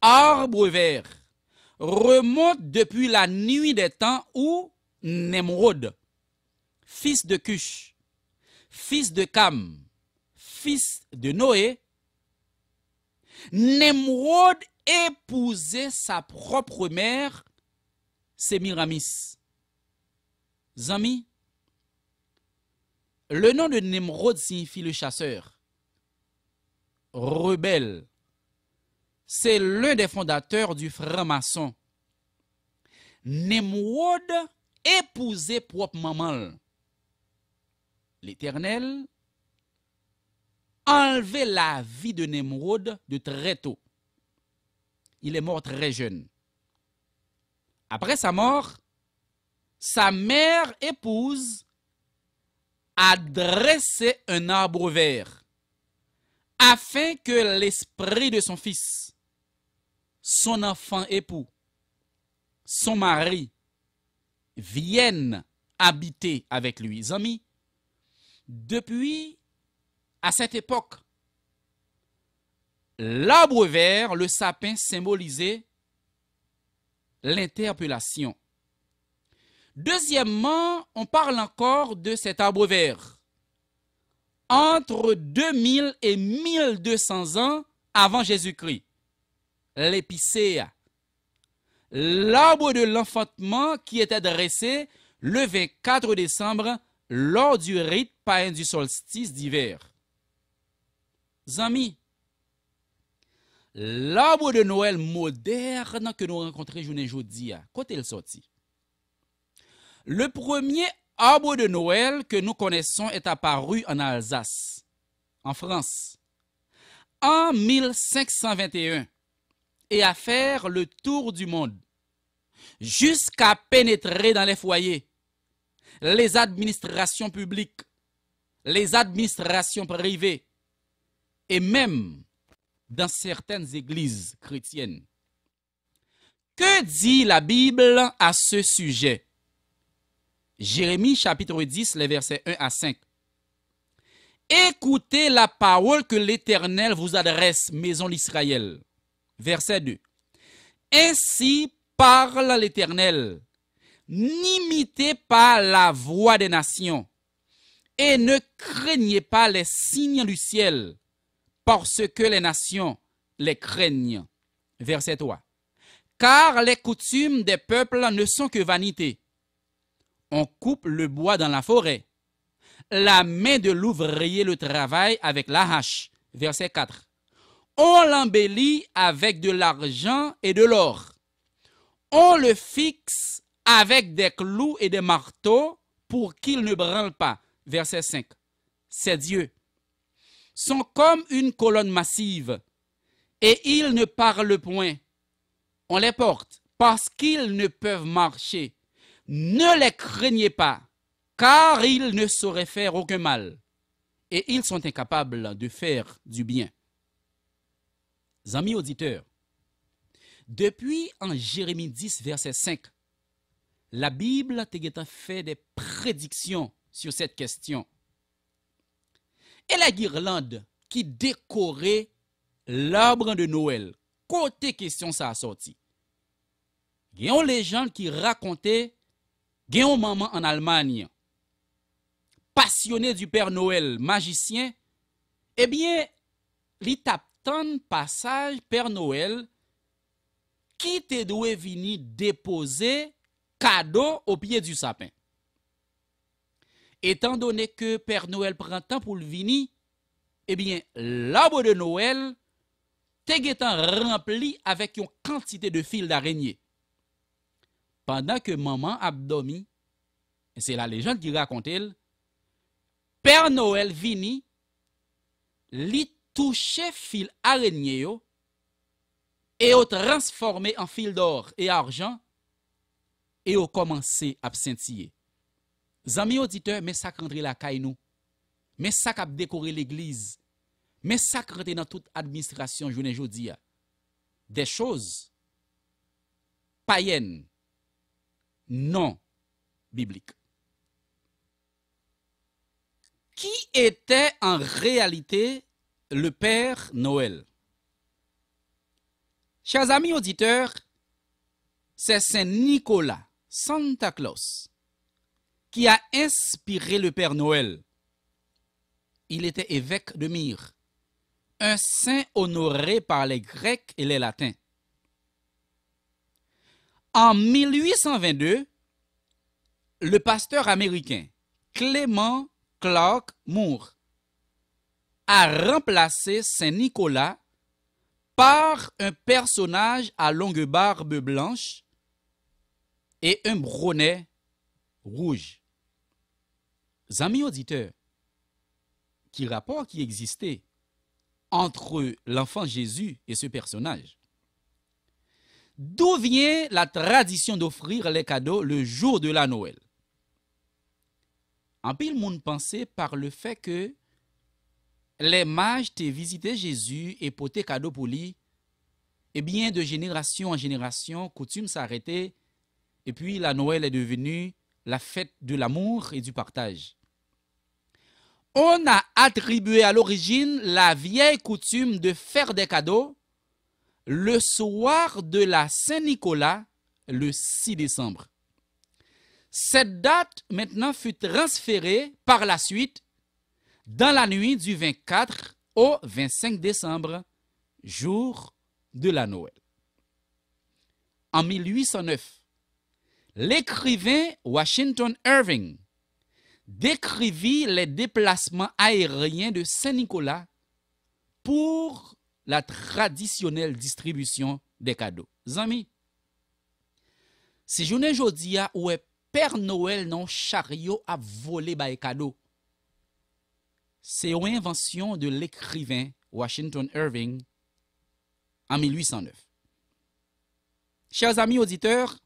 arbre vert remonte depuis la nuit des temps où Nemrod, fils de Cush, fils de Cam, fils de Noé, Nemrod épousait sa propre mère, Sémiramis. Amis, le nom de Nemrod signifie le chasseur, rebelle, c'est l'un des fondateurs du franc-maçon. Nimrod épousait propre maman. L'Éternel enlevait la vie de Nemrod de très tôt. Il est mort très jeune. Après sa mort, sa mère épouse a dressé un arbre vert afin que l'esprit de son fils son enfant époux, son mari, viennent habiter avec lui, amis, depuis, à cette époque, l'arbre vert, le sapin symbolisait l'interpellation. Deuxièmement, on parle encore de cet arbre vert. Entre 2000 et 1200 ans avant Jésus-Christ, l'épicéa, l'arbre de l'enfantement qui était dressé le 24 décembre lors du rite païen du solstice d'hiver. Amis, l'arbre de Noël moderne que nous rencontrons journée aujourd'hui, quand le sorti. Le premier arbre de Noël que nous connaissons est apparu en Alsace, en France, en 1521 et à faire le tour du monde, jusqu'à pénétrer dans les foyers, les administrations publiques, les administrations privées, et même dans certaines églises chrétiennes. Que dit la Bible à ce sujet Jérémie chapitre 10, les versets 1 à 5. Écoutez la parole que l'Éternel vous adresse, maison d'Israël verset 2. Ainsi parle l'Éternel, n'imitez pas la voix des nations, et ne craignez pas les signes du ciel, parce que les nations les craignent. Verset 3. Car les coutumes des peuples ne sont que vanité. On coupe le bois dans la forêt. La main de l'ouvrier le travail avec la hache. Verset 4. On l'embellit avec de l'argent et de l'or. On le fixe avec des clous et des marteaux pour qu'il ne branle pas. Verset 5. Ces dieux Sont comme une colonne massive et ils ne parlent point. On les porte parce qu'ils ne peuvent marcher. Ne les craignez pas, car ils ne sauraient faire aucun mal et ils sont incapables de faire du bien. Amis auditeurs, depuis en Jérémie 10, verset 5, la Bible a fait des prédictions sur cette question. Et la guirlande qui décorait l'arbre de Noël, côté question ça a sorti. Il y a légende qui racontait qu'il y a maman en Allemagne, passionné du Père Noël, magicien, eh bien, il Tant passage Père Noël qui te doit venir déposer cadeau au pied du sapin. Étant donné que Père Noël prend pour le venir, vini, eh bien, l'arbre de Noël te rempli avec une quantité de fil d'araignée. Pendant que maman abdomi, et c'est la légende qui raconte, Père Noël vini, lit touche fil alenye yo, e yo transforme an fil d'or e arjan, e yo komanse absentiye. Zanmi yo dite, mesak andre la kay nou, mesak ap dekore l'eglize, mesak rente nan tout administrasyon jounen joudia, de chouz, payen, non, biblik. Ki ete an realite, le Père Noël. Chers amis auditeurs, c'est Saint Nicolas, Santa Claus, qui a inspiré le Père Noël. Il était évêque de Myre, un saint honoré par les Grecs et les Latins. En 1822, le pasteur américain Clément Clark Moore a remplacé Saint-Nicolas par un personnage à longue barbe blanche et un brunet rouge. Amis auditeurs, qui rapport qui existait entre l'enfant Jésus et ce personnage D'où vient la tradition d'offrir les cadeaux le jour de la Noël En pile, monde pensait par le fait que les mages te visité Jésus et portaient cadeau pour lui. et bien, de génération en génération, coutume s'arrêtait. Et puis, la Noël est devenue la fête de l'amour et du partage. On a attribué à l'origine la vieille coutume de faire des cadeaux le soir de la Saint-Nicolas, le 6 décembre. Cette date maintenant fut transférée par la suite dans la nuit du 24 au 25 décembre, jour de la Noël. En 1809, l'écrivain Washington Irving décrivit les déplacements aériens de Saint-Nicolas pour la traditionnelle distribution des cadeaux. Zami, si je ne dis pas où est Père Noël non chariot à voler les cadeaux, c'est une invention de l'écrivain Washington Irving en 1809. Chers amis auditeurs,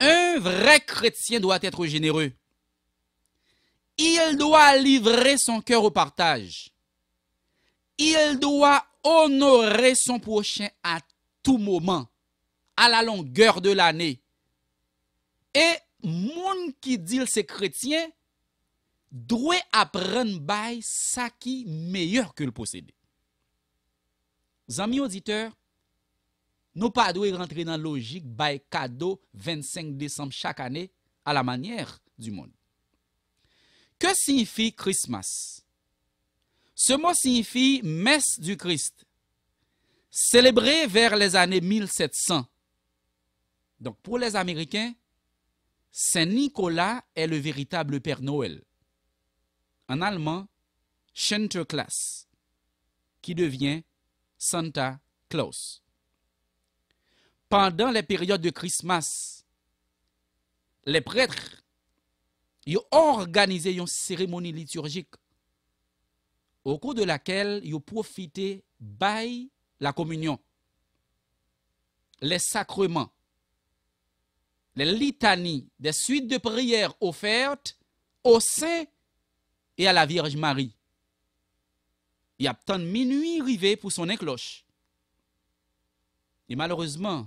un vrai chrétien doit être généreux. Il doit livrer son cœur au partage. Il doit honorer son prochain à tout moment, à la longueur de l'année. Et monde qui dit c'est chrétien, doit apprendre by ça qui meilleur que le posséder. Amis auditeurs, nous pas rentrer dans logique by cadeau 25 décembre chaque année à la manière du monde. Que signifie Christmas? Ce mot signifie messe du Christ, célébrée vers les années 1700. Donc pour les Américains, Saint Nicolas est le véritable Père Noël en allemand Claus qui devient Santa Claus. Pendant les périodes de Christmas, les prêtres ont organisé une cérémonie liturgique au cours de laquelle ils profité de la communion, les sacrements, les litanies, des suites de prières offertes au sein et à la Vierge Marie. Il y a tant de minuit rivé pour son écloche. Et malheureusement,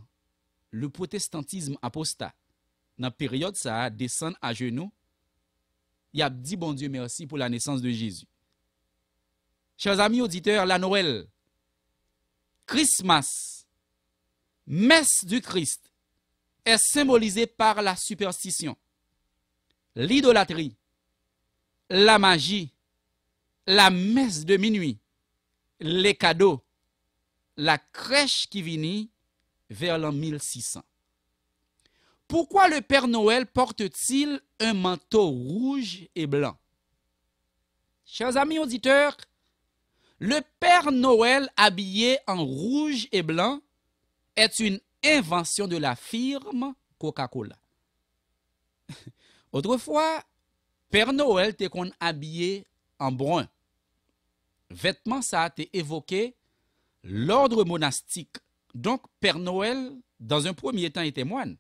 le protestantisme apostat, dans la période ça descend à genoux, il a dit bon Dieu merci pour la naissance de Jésus. Chers amis auditeurs, la Noël, Christmas, messe du Christ est symbolisée par la superstition, l'idolâtrie, la magie, la messe de minuit, les cadeaux, la crèche qui vinit vers l'an 1600. Pourquoi le Père Noël porte-t-il un manteau rouge et blanc Chers amis auditeurs, le Père Noël habillé en rouge et blanc est une invention de la firme Coca-Cola. [LAUGHS] Autrefois, Père Noël te qu'on habillé en brun. Vêtement ça été évoqué l'ordre monastique. Donc Père Noël, dans un premier temps, était moine.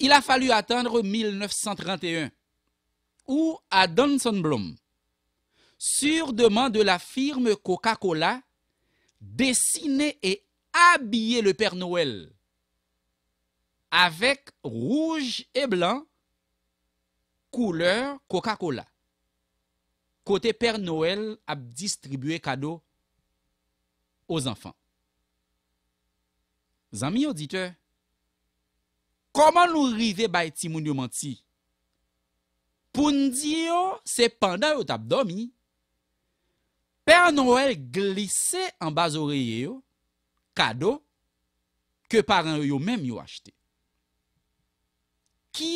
Il a fallu attendre 1931 où à Blum, sur demande de la firme Coca-Cola, dessiner et habiller le Père Noël avec rouge et blanc kouleur Coca-Cola kote Père Noël ap distribuye kado ou zanfan. Zanmi ou dite, koman nou rive bay ti moun yo manti? Poun di yo se panda yo tap domi, Père Noël glisse an baz oreye yo kado ke paran yo men yo achete. Ki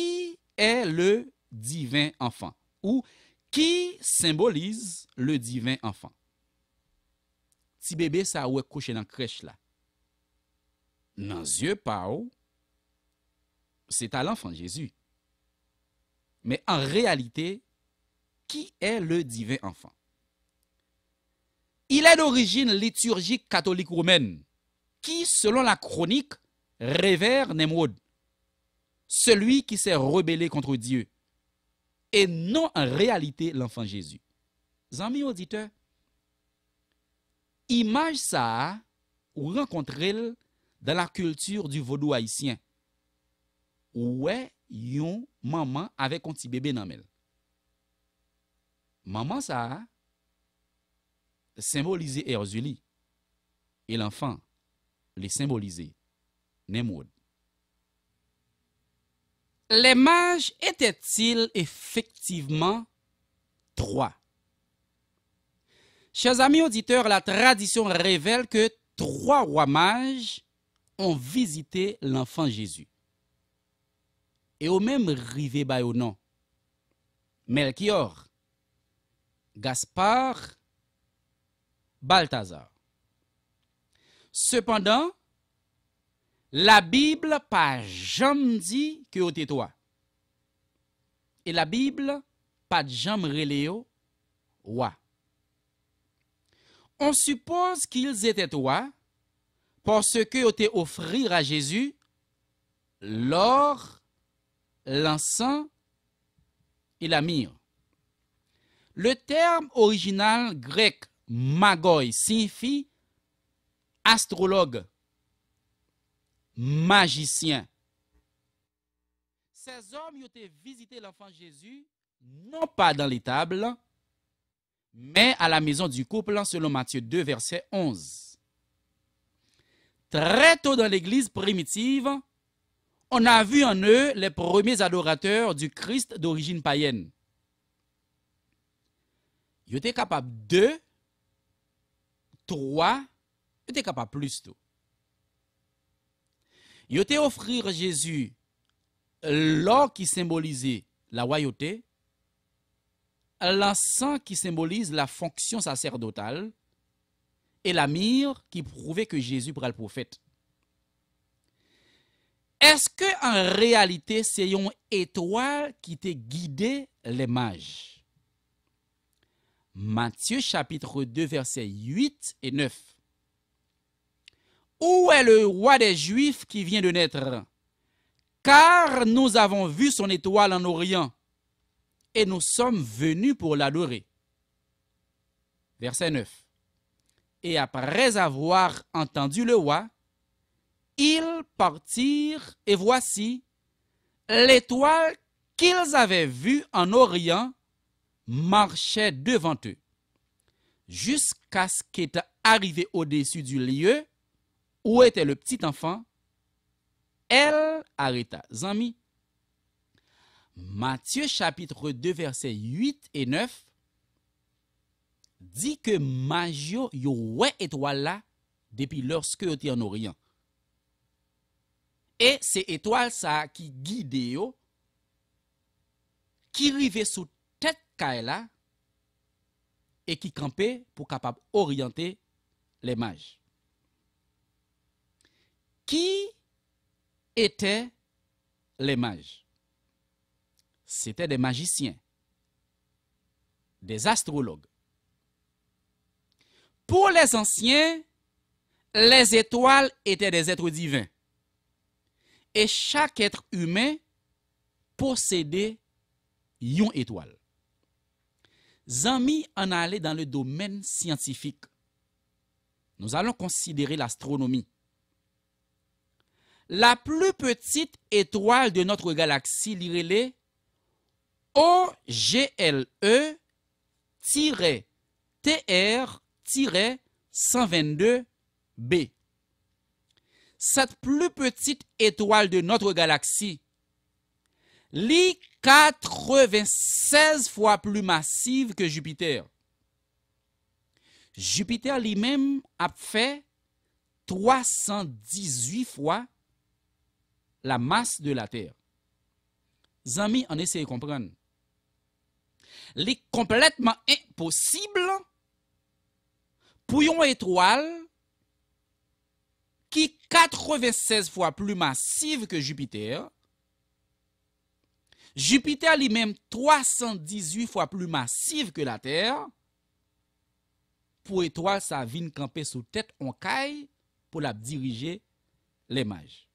e le divin enfant ou qui symbolise le divin enfant. Si bébé, ça où la crèche dans la. Nan yeux pas ou, C'est à l'enfant Jésus. Mais en réalité, qui est le divin enfant Il est d'origine liturgique catholique romaine, qui, selon la chronique, révère Nemrod, celui qui s'est rebellé contre Dieu et non en réalité l'enfant Jésus. Amis auditeurs, image ça ou rencontrer dans la culture du vaudou haïtien. est yon maman avec un petit bébé dans elle? Maman ça symbolise Erzuli et l'enfant les symboliser, Nemoud les mages étaient-ils effectivement trois Chers amis auditeurs, la tradition révèle que trois rois mages ont visité l'enfant Jésus. Et au même rivé au nom, Melchior, Gaspard, Balthazar. Cependant, la Bible pas jamais dit que était toi. Et la Bible pas jamais reléo roi. On suppose qu'ils étaient toi parce que es offrir à Jésus l'or, l'encens et la myrrhe. Le terme original grec magoi signifie astrologue magicien. Ces hommes ont visité l'enfant Jésus, non pas dans les tables, mais à la maison du couple, selon Matthieu 2, verset 11. Très tôt dans l'Église primitive, on a vu en eux les premiers adorateurs du Christ d'origine païenne. Ils étaient capables de, trois, ils étaient capables plus tôt. Il était offrir Jésus l'or qui symbolisait la royauté, l'encens qui symbolise la fonction sacerdotale et la mire qui prouvait que Jésus prenait le prophète. Est-ce que en réalité c'est une étoile qui t'a guidé les mages Matthieu chapitre 2 versets 8 et 9. Où est le roi des Juifs qui vient de naître Car nous avons vu son étoile en Orient et nous sommes venus pour l'adorer. Verset 9. Et après avoir entendu le roi, ils partirent et voici l'étoile qu'ils avaient vue en Orient marchait devant eux, jusqu'à ce qu'elle arrivé au-dessus du lieu où était le petit enfant, elle arrêta. Zami, Matthieu chapitre 2, versets 8 et 9, dit que Magio, yo ouais étoile là, depuis lorsque était en Orient. Et c'est étoile ça qui guide qui rivait sous tête là, et qui campait pour capable orienter les mages. Qui étaient les mages C'étaient des magiciens, des astrologues. Pour les anciens, les étoiles étaient des êtres divins. Et chaque être humain possédait une étoile. Zami en allait dans le domaine scientifique. Nous allons considérer l'astronomie la plus petite étoile de notre galaxie, l'Irélé, e OGLE-TR-122b. Cette plus petite étoile de notre galaxie, est 96 fois plus massive que Jupiter. Jupiter lui-même a fait 318 fois la masse de la terre. amis, on essaie de comprendre. Il est complètement impossible pour une étoile qui est 96 fois plus massive que Jupiter. Jupiter lui-même 318 fois plus massive que la Terre. Pour étoile, ça vient camper sous tête en caille pour la diriger les mages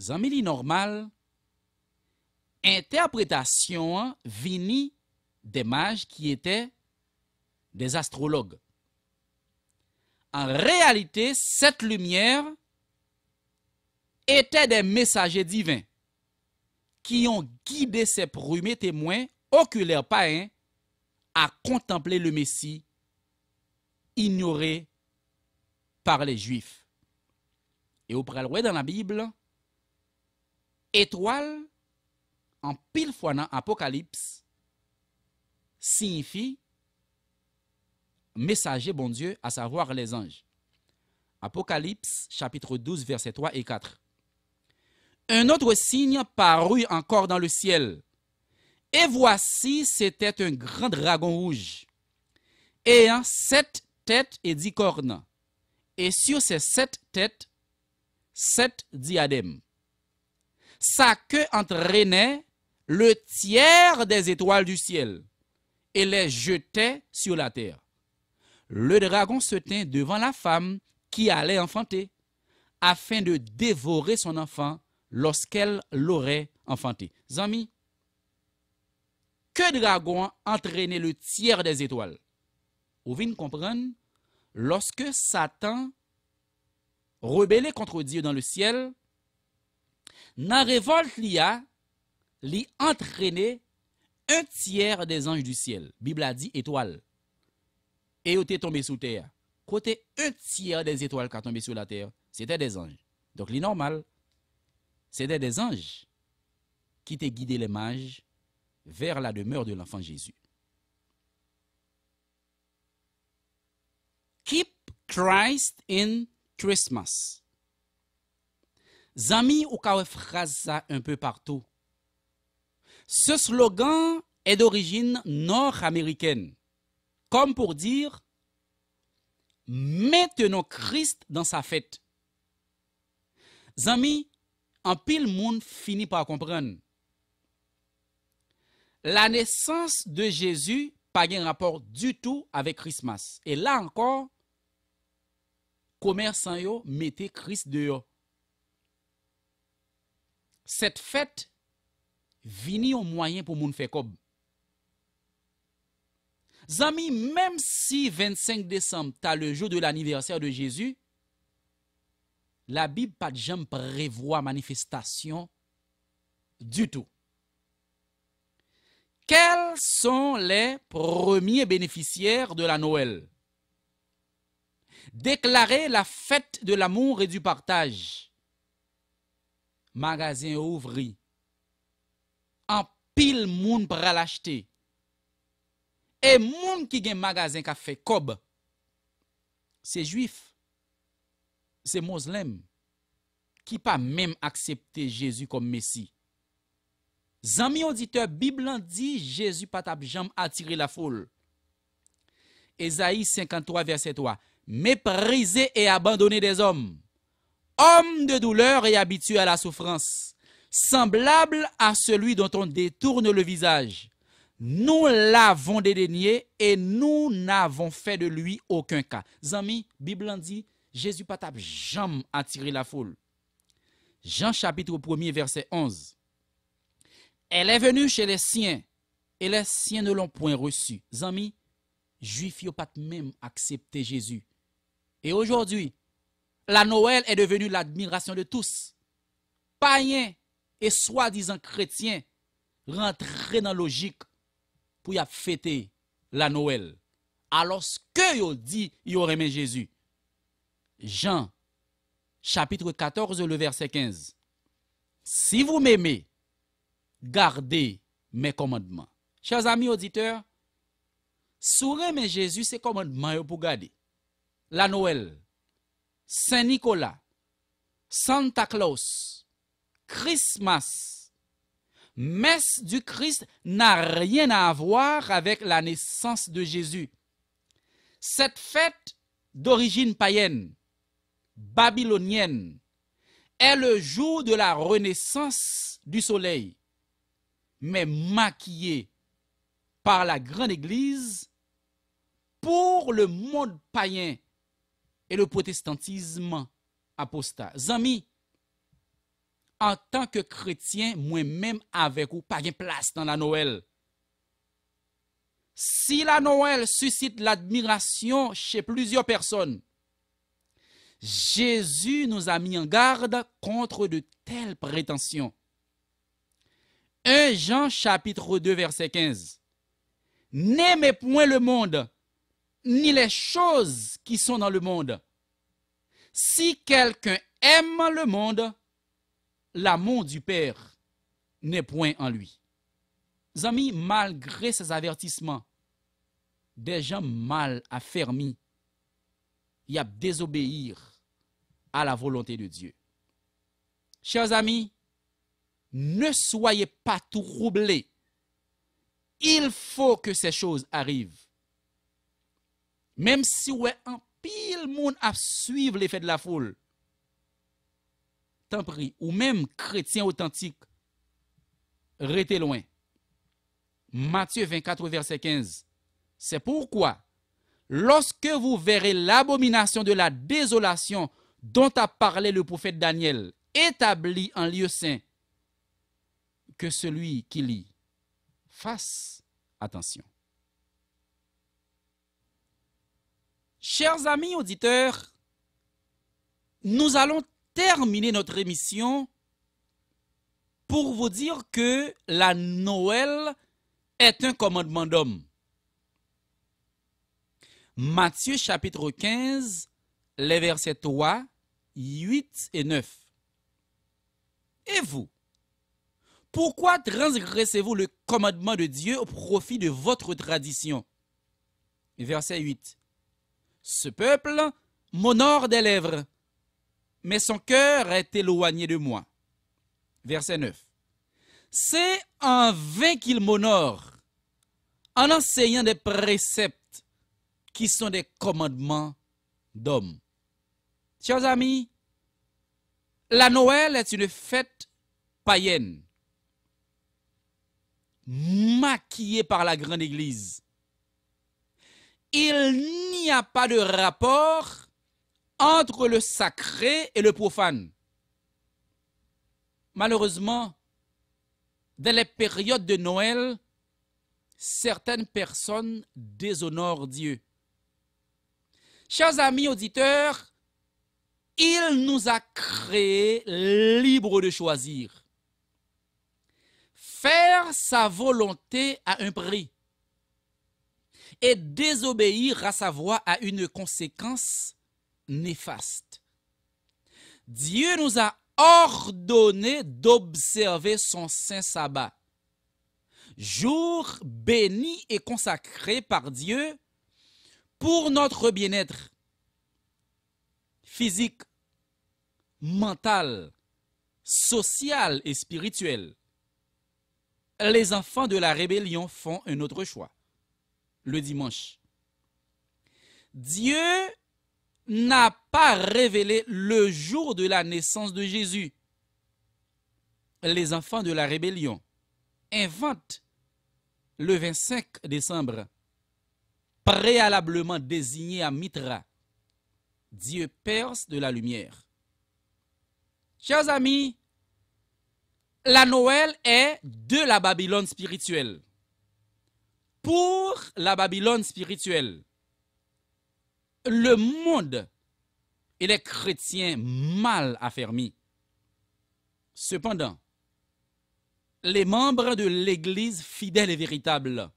zanmi li normal, Interprétation hein, vini mages qui étaient des astrologues. En réalité, cette lumière était des messagers divins qui ont guidé ces premiers témoins oculaires païens à contempler le Messie ignoré par les Juifs. Et au préalable, dans la Bible, Étoile, en pile fois Apocalypse, signifie messager bon Dieu, à savoir les anges. Apocalypse chapitre 12 versets 3 et 4. Un autre signe parut encore dans le ciel. Et voici, c'était un grand dragon rouge, ayant sept têtes et dix cornes, et sur ces sept têtes, sept diadèmes. « Sa queue entraînait le tiers des étoiles du ciel et les jetait sur la terre. Le dragon se tint devant la femme qui allait enfanter, afin de dévorer son enfant lorsqu'elle l'aurait enfanté. Zami, que dragon entraînait le tiers des étoiles Vous venez comprendre, lorsque Satan rebellait contre Dieu dans le ciel, révolte, révolte, a, entraîné un tiers des anges du ciel. Bible a dit étoile. Et ils tombé tombés sous terre. Côté un tiers des étoiles qui sont tombées sur la terre, c'était des anges. Donc, l'inormal, normal, c'était des anges qui t'ont guidé les mages vers la demeure de l'enfant Jésus. Keep Christ in Christmas. Zami, ou kawe phrase ça un peu partout. Ce slogan est d'origine nord-américaine, comme pour dire Maintenant Christ dans sa fête. Zami, en pile monde finit par comprendre. La naissance de Jésus pas un rapport du tout avec Christmas. Et là encore, commerçants yo mettez Christ dehors cette fête vini au moyen pour moun faire Zami, même si 25 décembre, t'as le jour de l'anniversaire de Jésus, la Bible pas de jamais prévoit manifestation du tout. Quels sont les premiers bénéficiaires de la Noël Déclarer la fête de l'amour et du partage. magazin ouvri, an pil moun pral achete, e moun ki gen magazin ka fe kob, se juif, se moslem, ki pa menm aksepte Jezu kom Messi. Zanmi auditeur Biblan di, Jezu patap jam atire la foul. Ezaïs 53 verset 3, Meprize e abandone de zom, homme de douleur et habitué à la souffrance, semblable à celui dont on détourne le visage. Nous l'avons dédaigné et nous n'avons fait de lui aucun cas. Zami, Bible dit, Jésus pas tape jamais attirer la foule. Jean chapitre 1 verset 11. Elle est venue chez les siens et les siens ne l'ont point reçu. Zami, juifs n'ont pas même accepté Jésus. Et aujourd'hui, la Noël est devenue l'admiration de tous. Païens et soi-disant chrétiens rentraient dans la logique pour y fêter la Noël. Alors que yo dit aurait aimé Jésus. Jean chapitre 14 le verset 15. Si vous m'aimez, gardez mes commandements. Chers amis auditeurs, sourire mais Jésus, c'est commandement pour garder. La Noël, Saint-Nicolas, Santa Claus, Christmas, messe du Christ n'a rien à voir avec la naissance de Jésus. Cette fête d'origine païenne, babylonienne, est le jour de la renaissance du soleil, mais maquillée par la grande Église pour le monde païen et le protestantisme apostat. Zami, en tant que chrétien, moi-même avec vous, pas de place dans la Noël. Si la Noël suscite l'admiration chez plusieurs personnes, Jésus nous a mis en garde contre de telles prétentions. 1 Jean chapitre 2 verset 15. N'aimez point le monde, ni les choses qui sont dans le monde. Si quelqu'un aime le monde, l'amour du Père n'est point en lui. Amis, malgré ces avertissements, des gens mal affermis, y a désobéir à la volonté de Dieu. Chers amis, ne soyez pas troublés. Il faut que ces choses arrivent. Même si vous êtes en pile monde à suivre l'effet de la foule. Tant pis, ou même chrétien authentique, restez loin. Matthieu 24, verset 15. C'est pourquoi, lorsque vous verrez l'abomination de la désolation dont a parlé le prophète Daniel, établi en lieu saint, que celui qui lit fasse attention. Chers amis auditeurs, nous allons terminer notre émission pour vous dire que la Noël est un commandement d'homme. Matthieu chapitre 15, les versets 3, 8 et 9. Et vous, pourquoi transgressez-vous le commandement de Dieu au profit de votre tradition Verset 8. Ce peuple m'honore des lèvres, mais son cœur est éloigné de moi. Verset 9. C'est en vain qu'il m'honore, en enseignant des préceptes qui sont des commandements d'hommes. Chers amis, la Noël est une fête païenne, maquillée par la grande Église il n'y a pas de rapport entre le sacré et le profane. Malheureusement, dans les périodes de Noël, certaines personnes déshonorent Dieu. Chers amis auditeurs, il nous a créés libres de choisir. Faire sa volonté à un prix et désobéir à sa voix a une conséquence néfaste. Dieu nous a ordonné d'observer son saint sabbat. Jour béni et consacré par Dieu pour notre bien-être physique, mental, social et spirituel. Les enfants de la rébellion font un autre choix le dimanche. Dieu n'a pas révélé le jour de la naissance de Jésus. Les enfants de la rébellion inventent le 25 décembre, préalablement désigné à Mitra. Dieu perse de la lumière. Chers amis, la Noël est de la Babylone spirituelle pour la Babylone spirituelle. Le monde et les chrétiens mal affermis. Cependant, les membres de l'Église fidèle et véritable,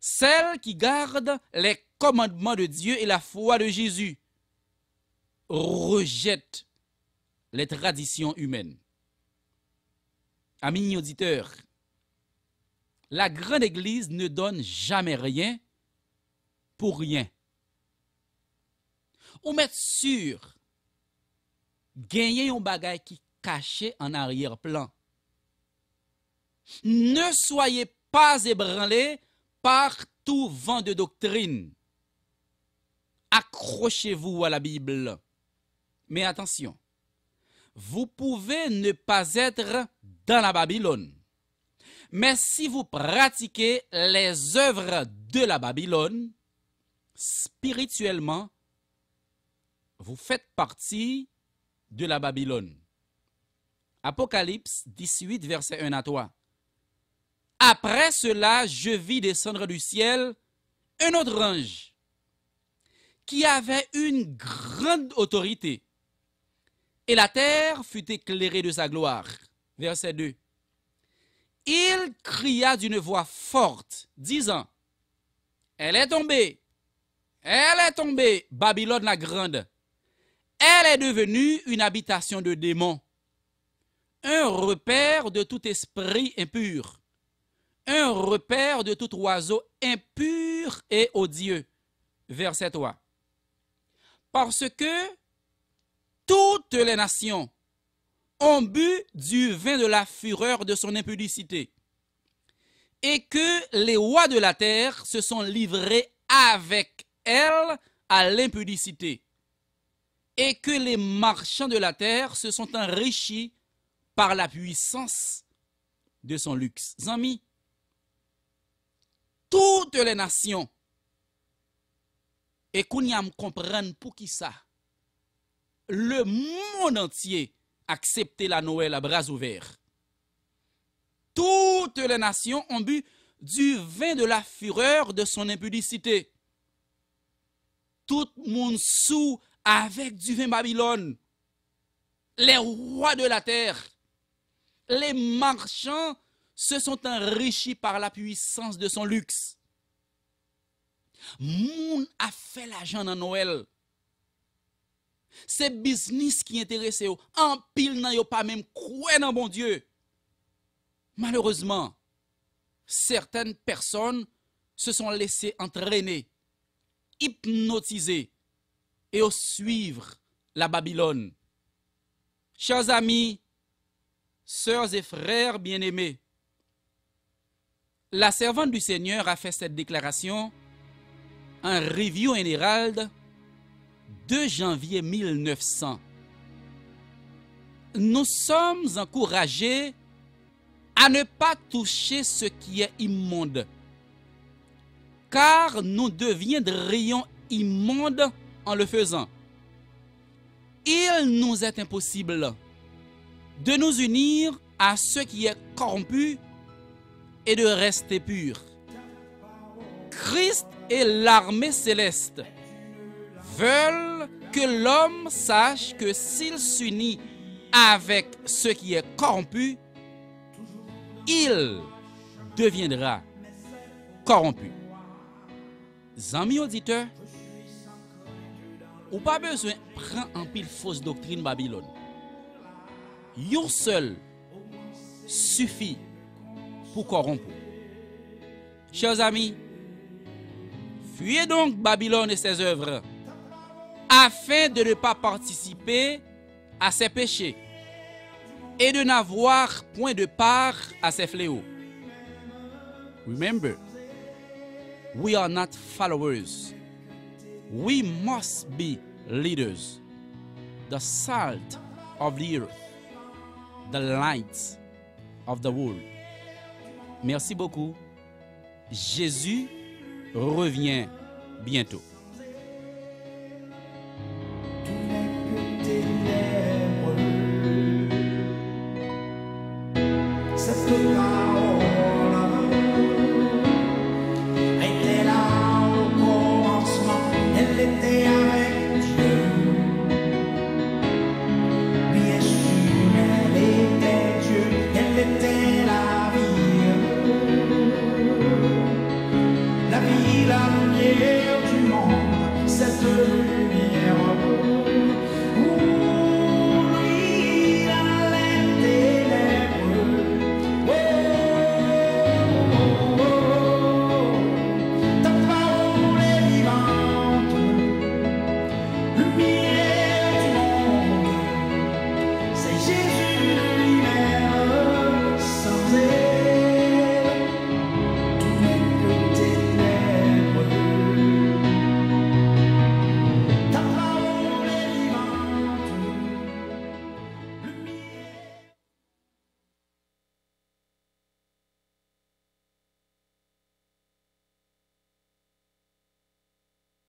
celles qui gardent les commandements de Dieu et la foi de Jésus, rejettent les traditions humaines. Amis auditeurs, la grande Église ne donne jamais rien pour rien. Ou mettre sûr. gagner un bagage qui caché en arrière-plan. Ne soyez pas ébranlés par tout vent de doctrine. Accrochez-vous à la Bible. Mais attention, vous pouvez ne pas être dans la Babylone. Mais si vous pratiquez les œuvres de la Babylone, spirituellement, vous faites partie de la Babylone. Apocalypse 18, verset 1 à 3. Après cela, je vis descendre du ciel un autre ange qui avait une grande autorité. Et la terre fut éclairée de sa gloire. Verset 2 il cria d'une voix forte, disant, Elle est tombée, elle est tombée, Babylone la grande. Elle est devenue une habitation de démons, un repère de tout esprit impur, un repère de tout oiseau impur et odieux. Verset 3. Parce que toutes les nations ont bu du vin de la fureur de son impudicité, et que les rois de la terre se sont livrés avec elle à l'impudicité, et que les marchands de la terre se sont enrichis par la puissance de son luxe. Amis, toutes les nations, et qu'on y a pour qui ça, le monde entier accepter la Noël à bras ouverts. Toutes les nations ont bu du vin de la fureur de son impudicité. Tout le monde sous avec du vin Babylone. Les rois de la terre, les marchands se sont enrichis par la puissance de son luxe. Moun a fait l'argent à Noël. C'est business qui intéresse En pile n'ont pas même croire dans mon Dieu. Malheureusement, certaines personnes se sont laissées entraîner, hypnotiser et au suivre la Babylone. Chers amis, sœurs et frères bien-aimés, la servante du Seigneur a fait cette déclaration en review en Herald. 2 janvier 1900, nous sommes encouragés à ne pas toucher ce qui est immonde, car nous deviendrions immondes en le faisant. Il nous est impossible de nous unir à ce qui est corrompu et de rester pur. Christ est l'armée céleste veulent que l'homme sache que s'il s'unit avec ce qui est corrompu, il deviendra corrompu. Amis auditeurs, ou pas besoin prendre en pile fausse doctrine Babylone. Yon seul suffit pour corrompre. Chers amis, fuyez donc Babylone et ses œuvres afin de ne pas participer à ses péchés et de n'avoir point de part à ses fléaux. Remember, we are not followers. We must be leaders, the salt of the earth, the light of the world. Merci beaucoup. Jésus revient bientôt.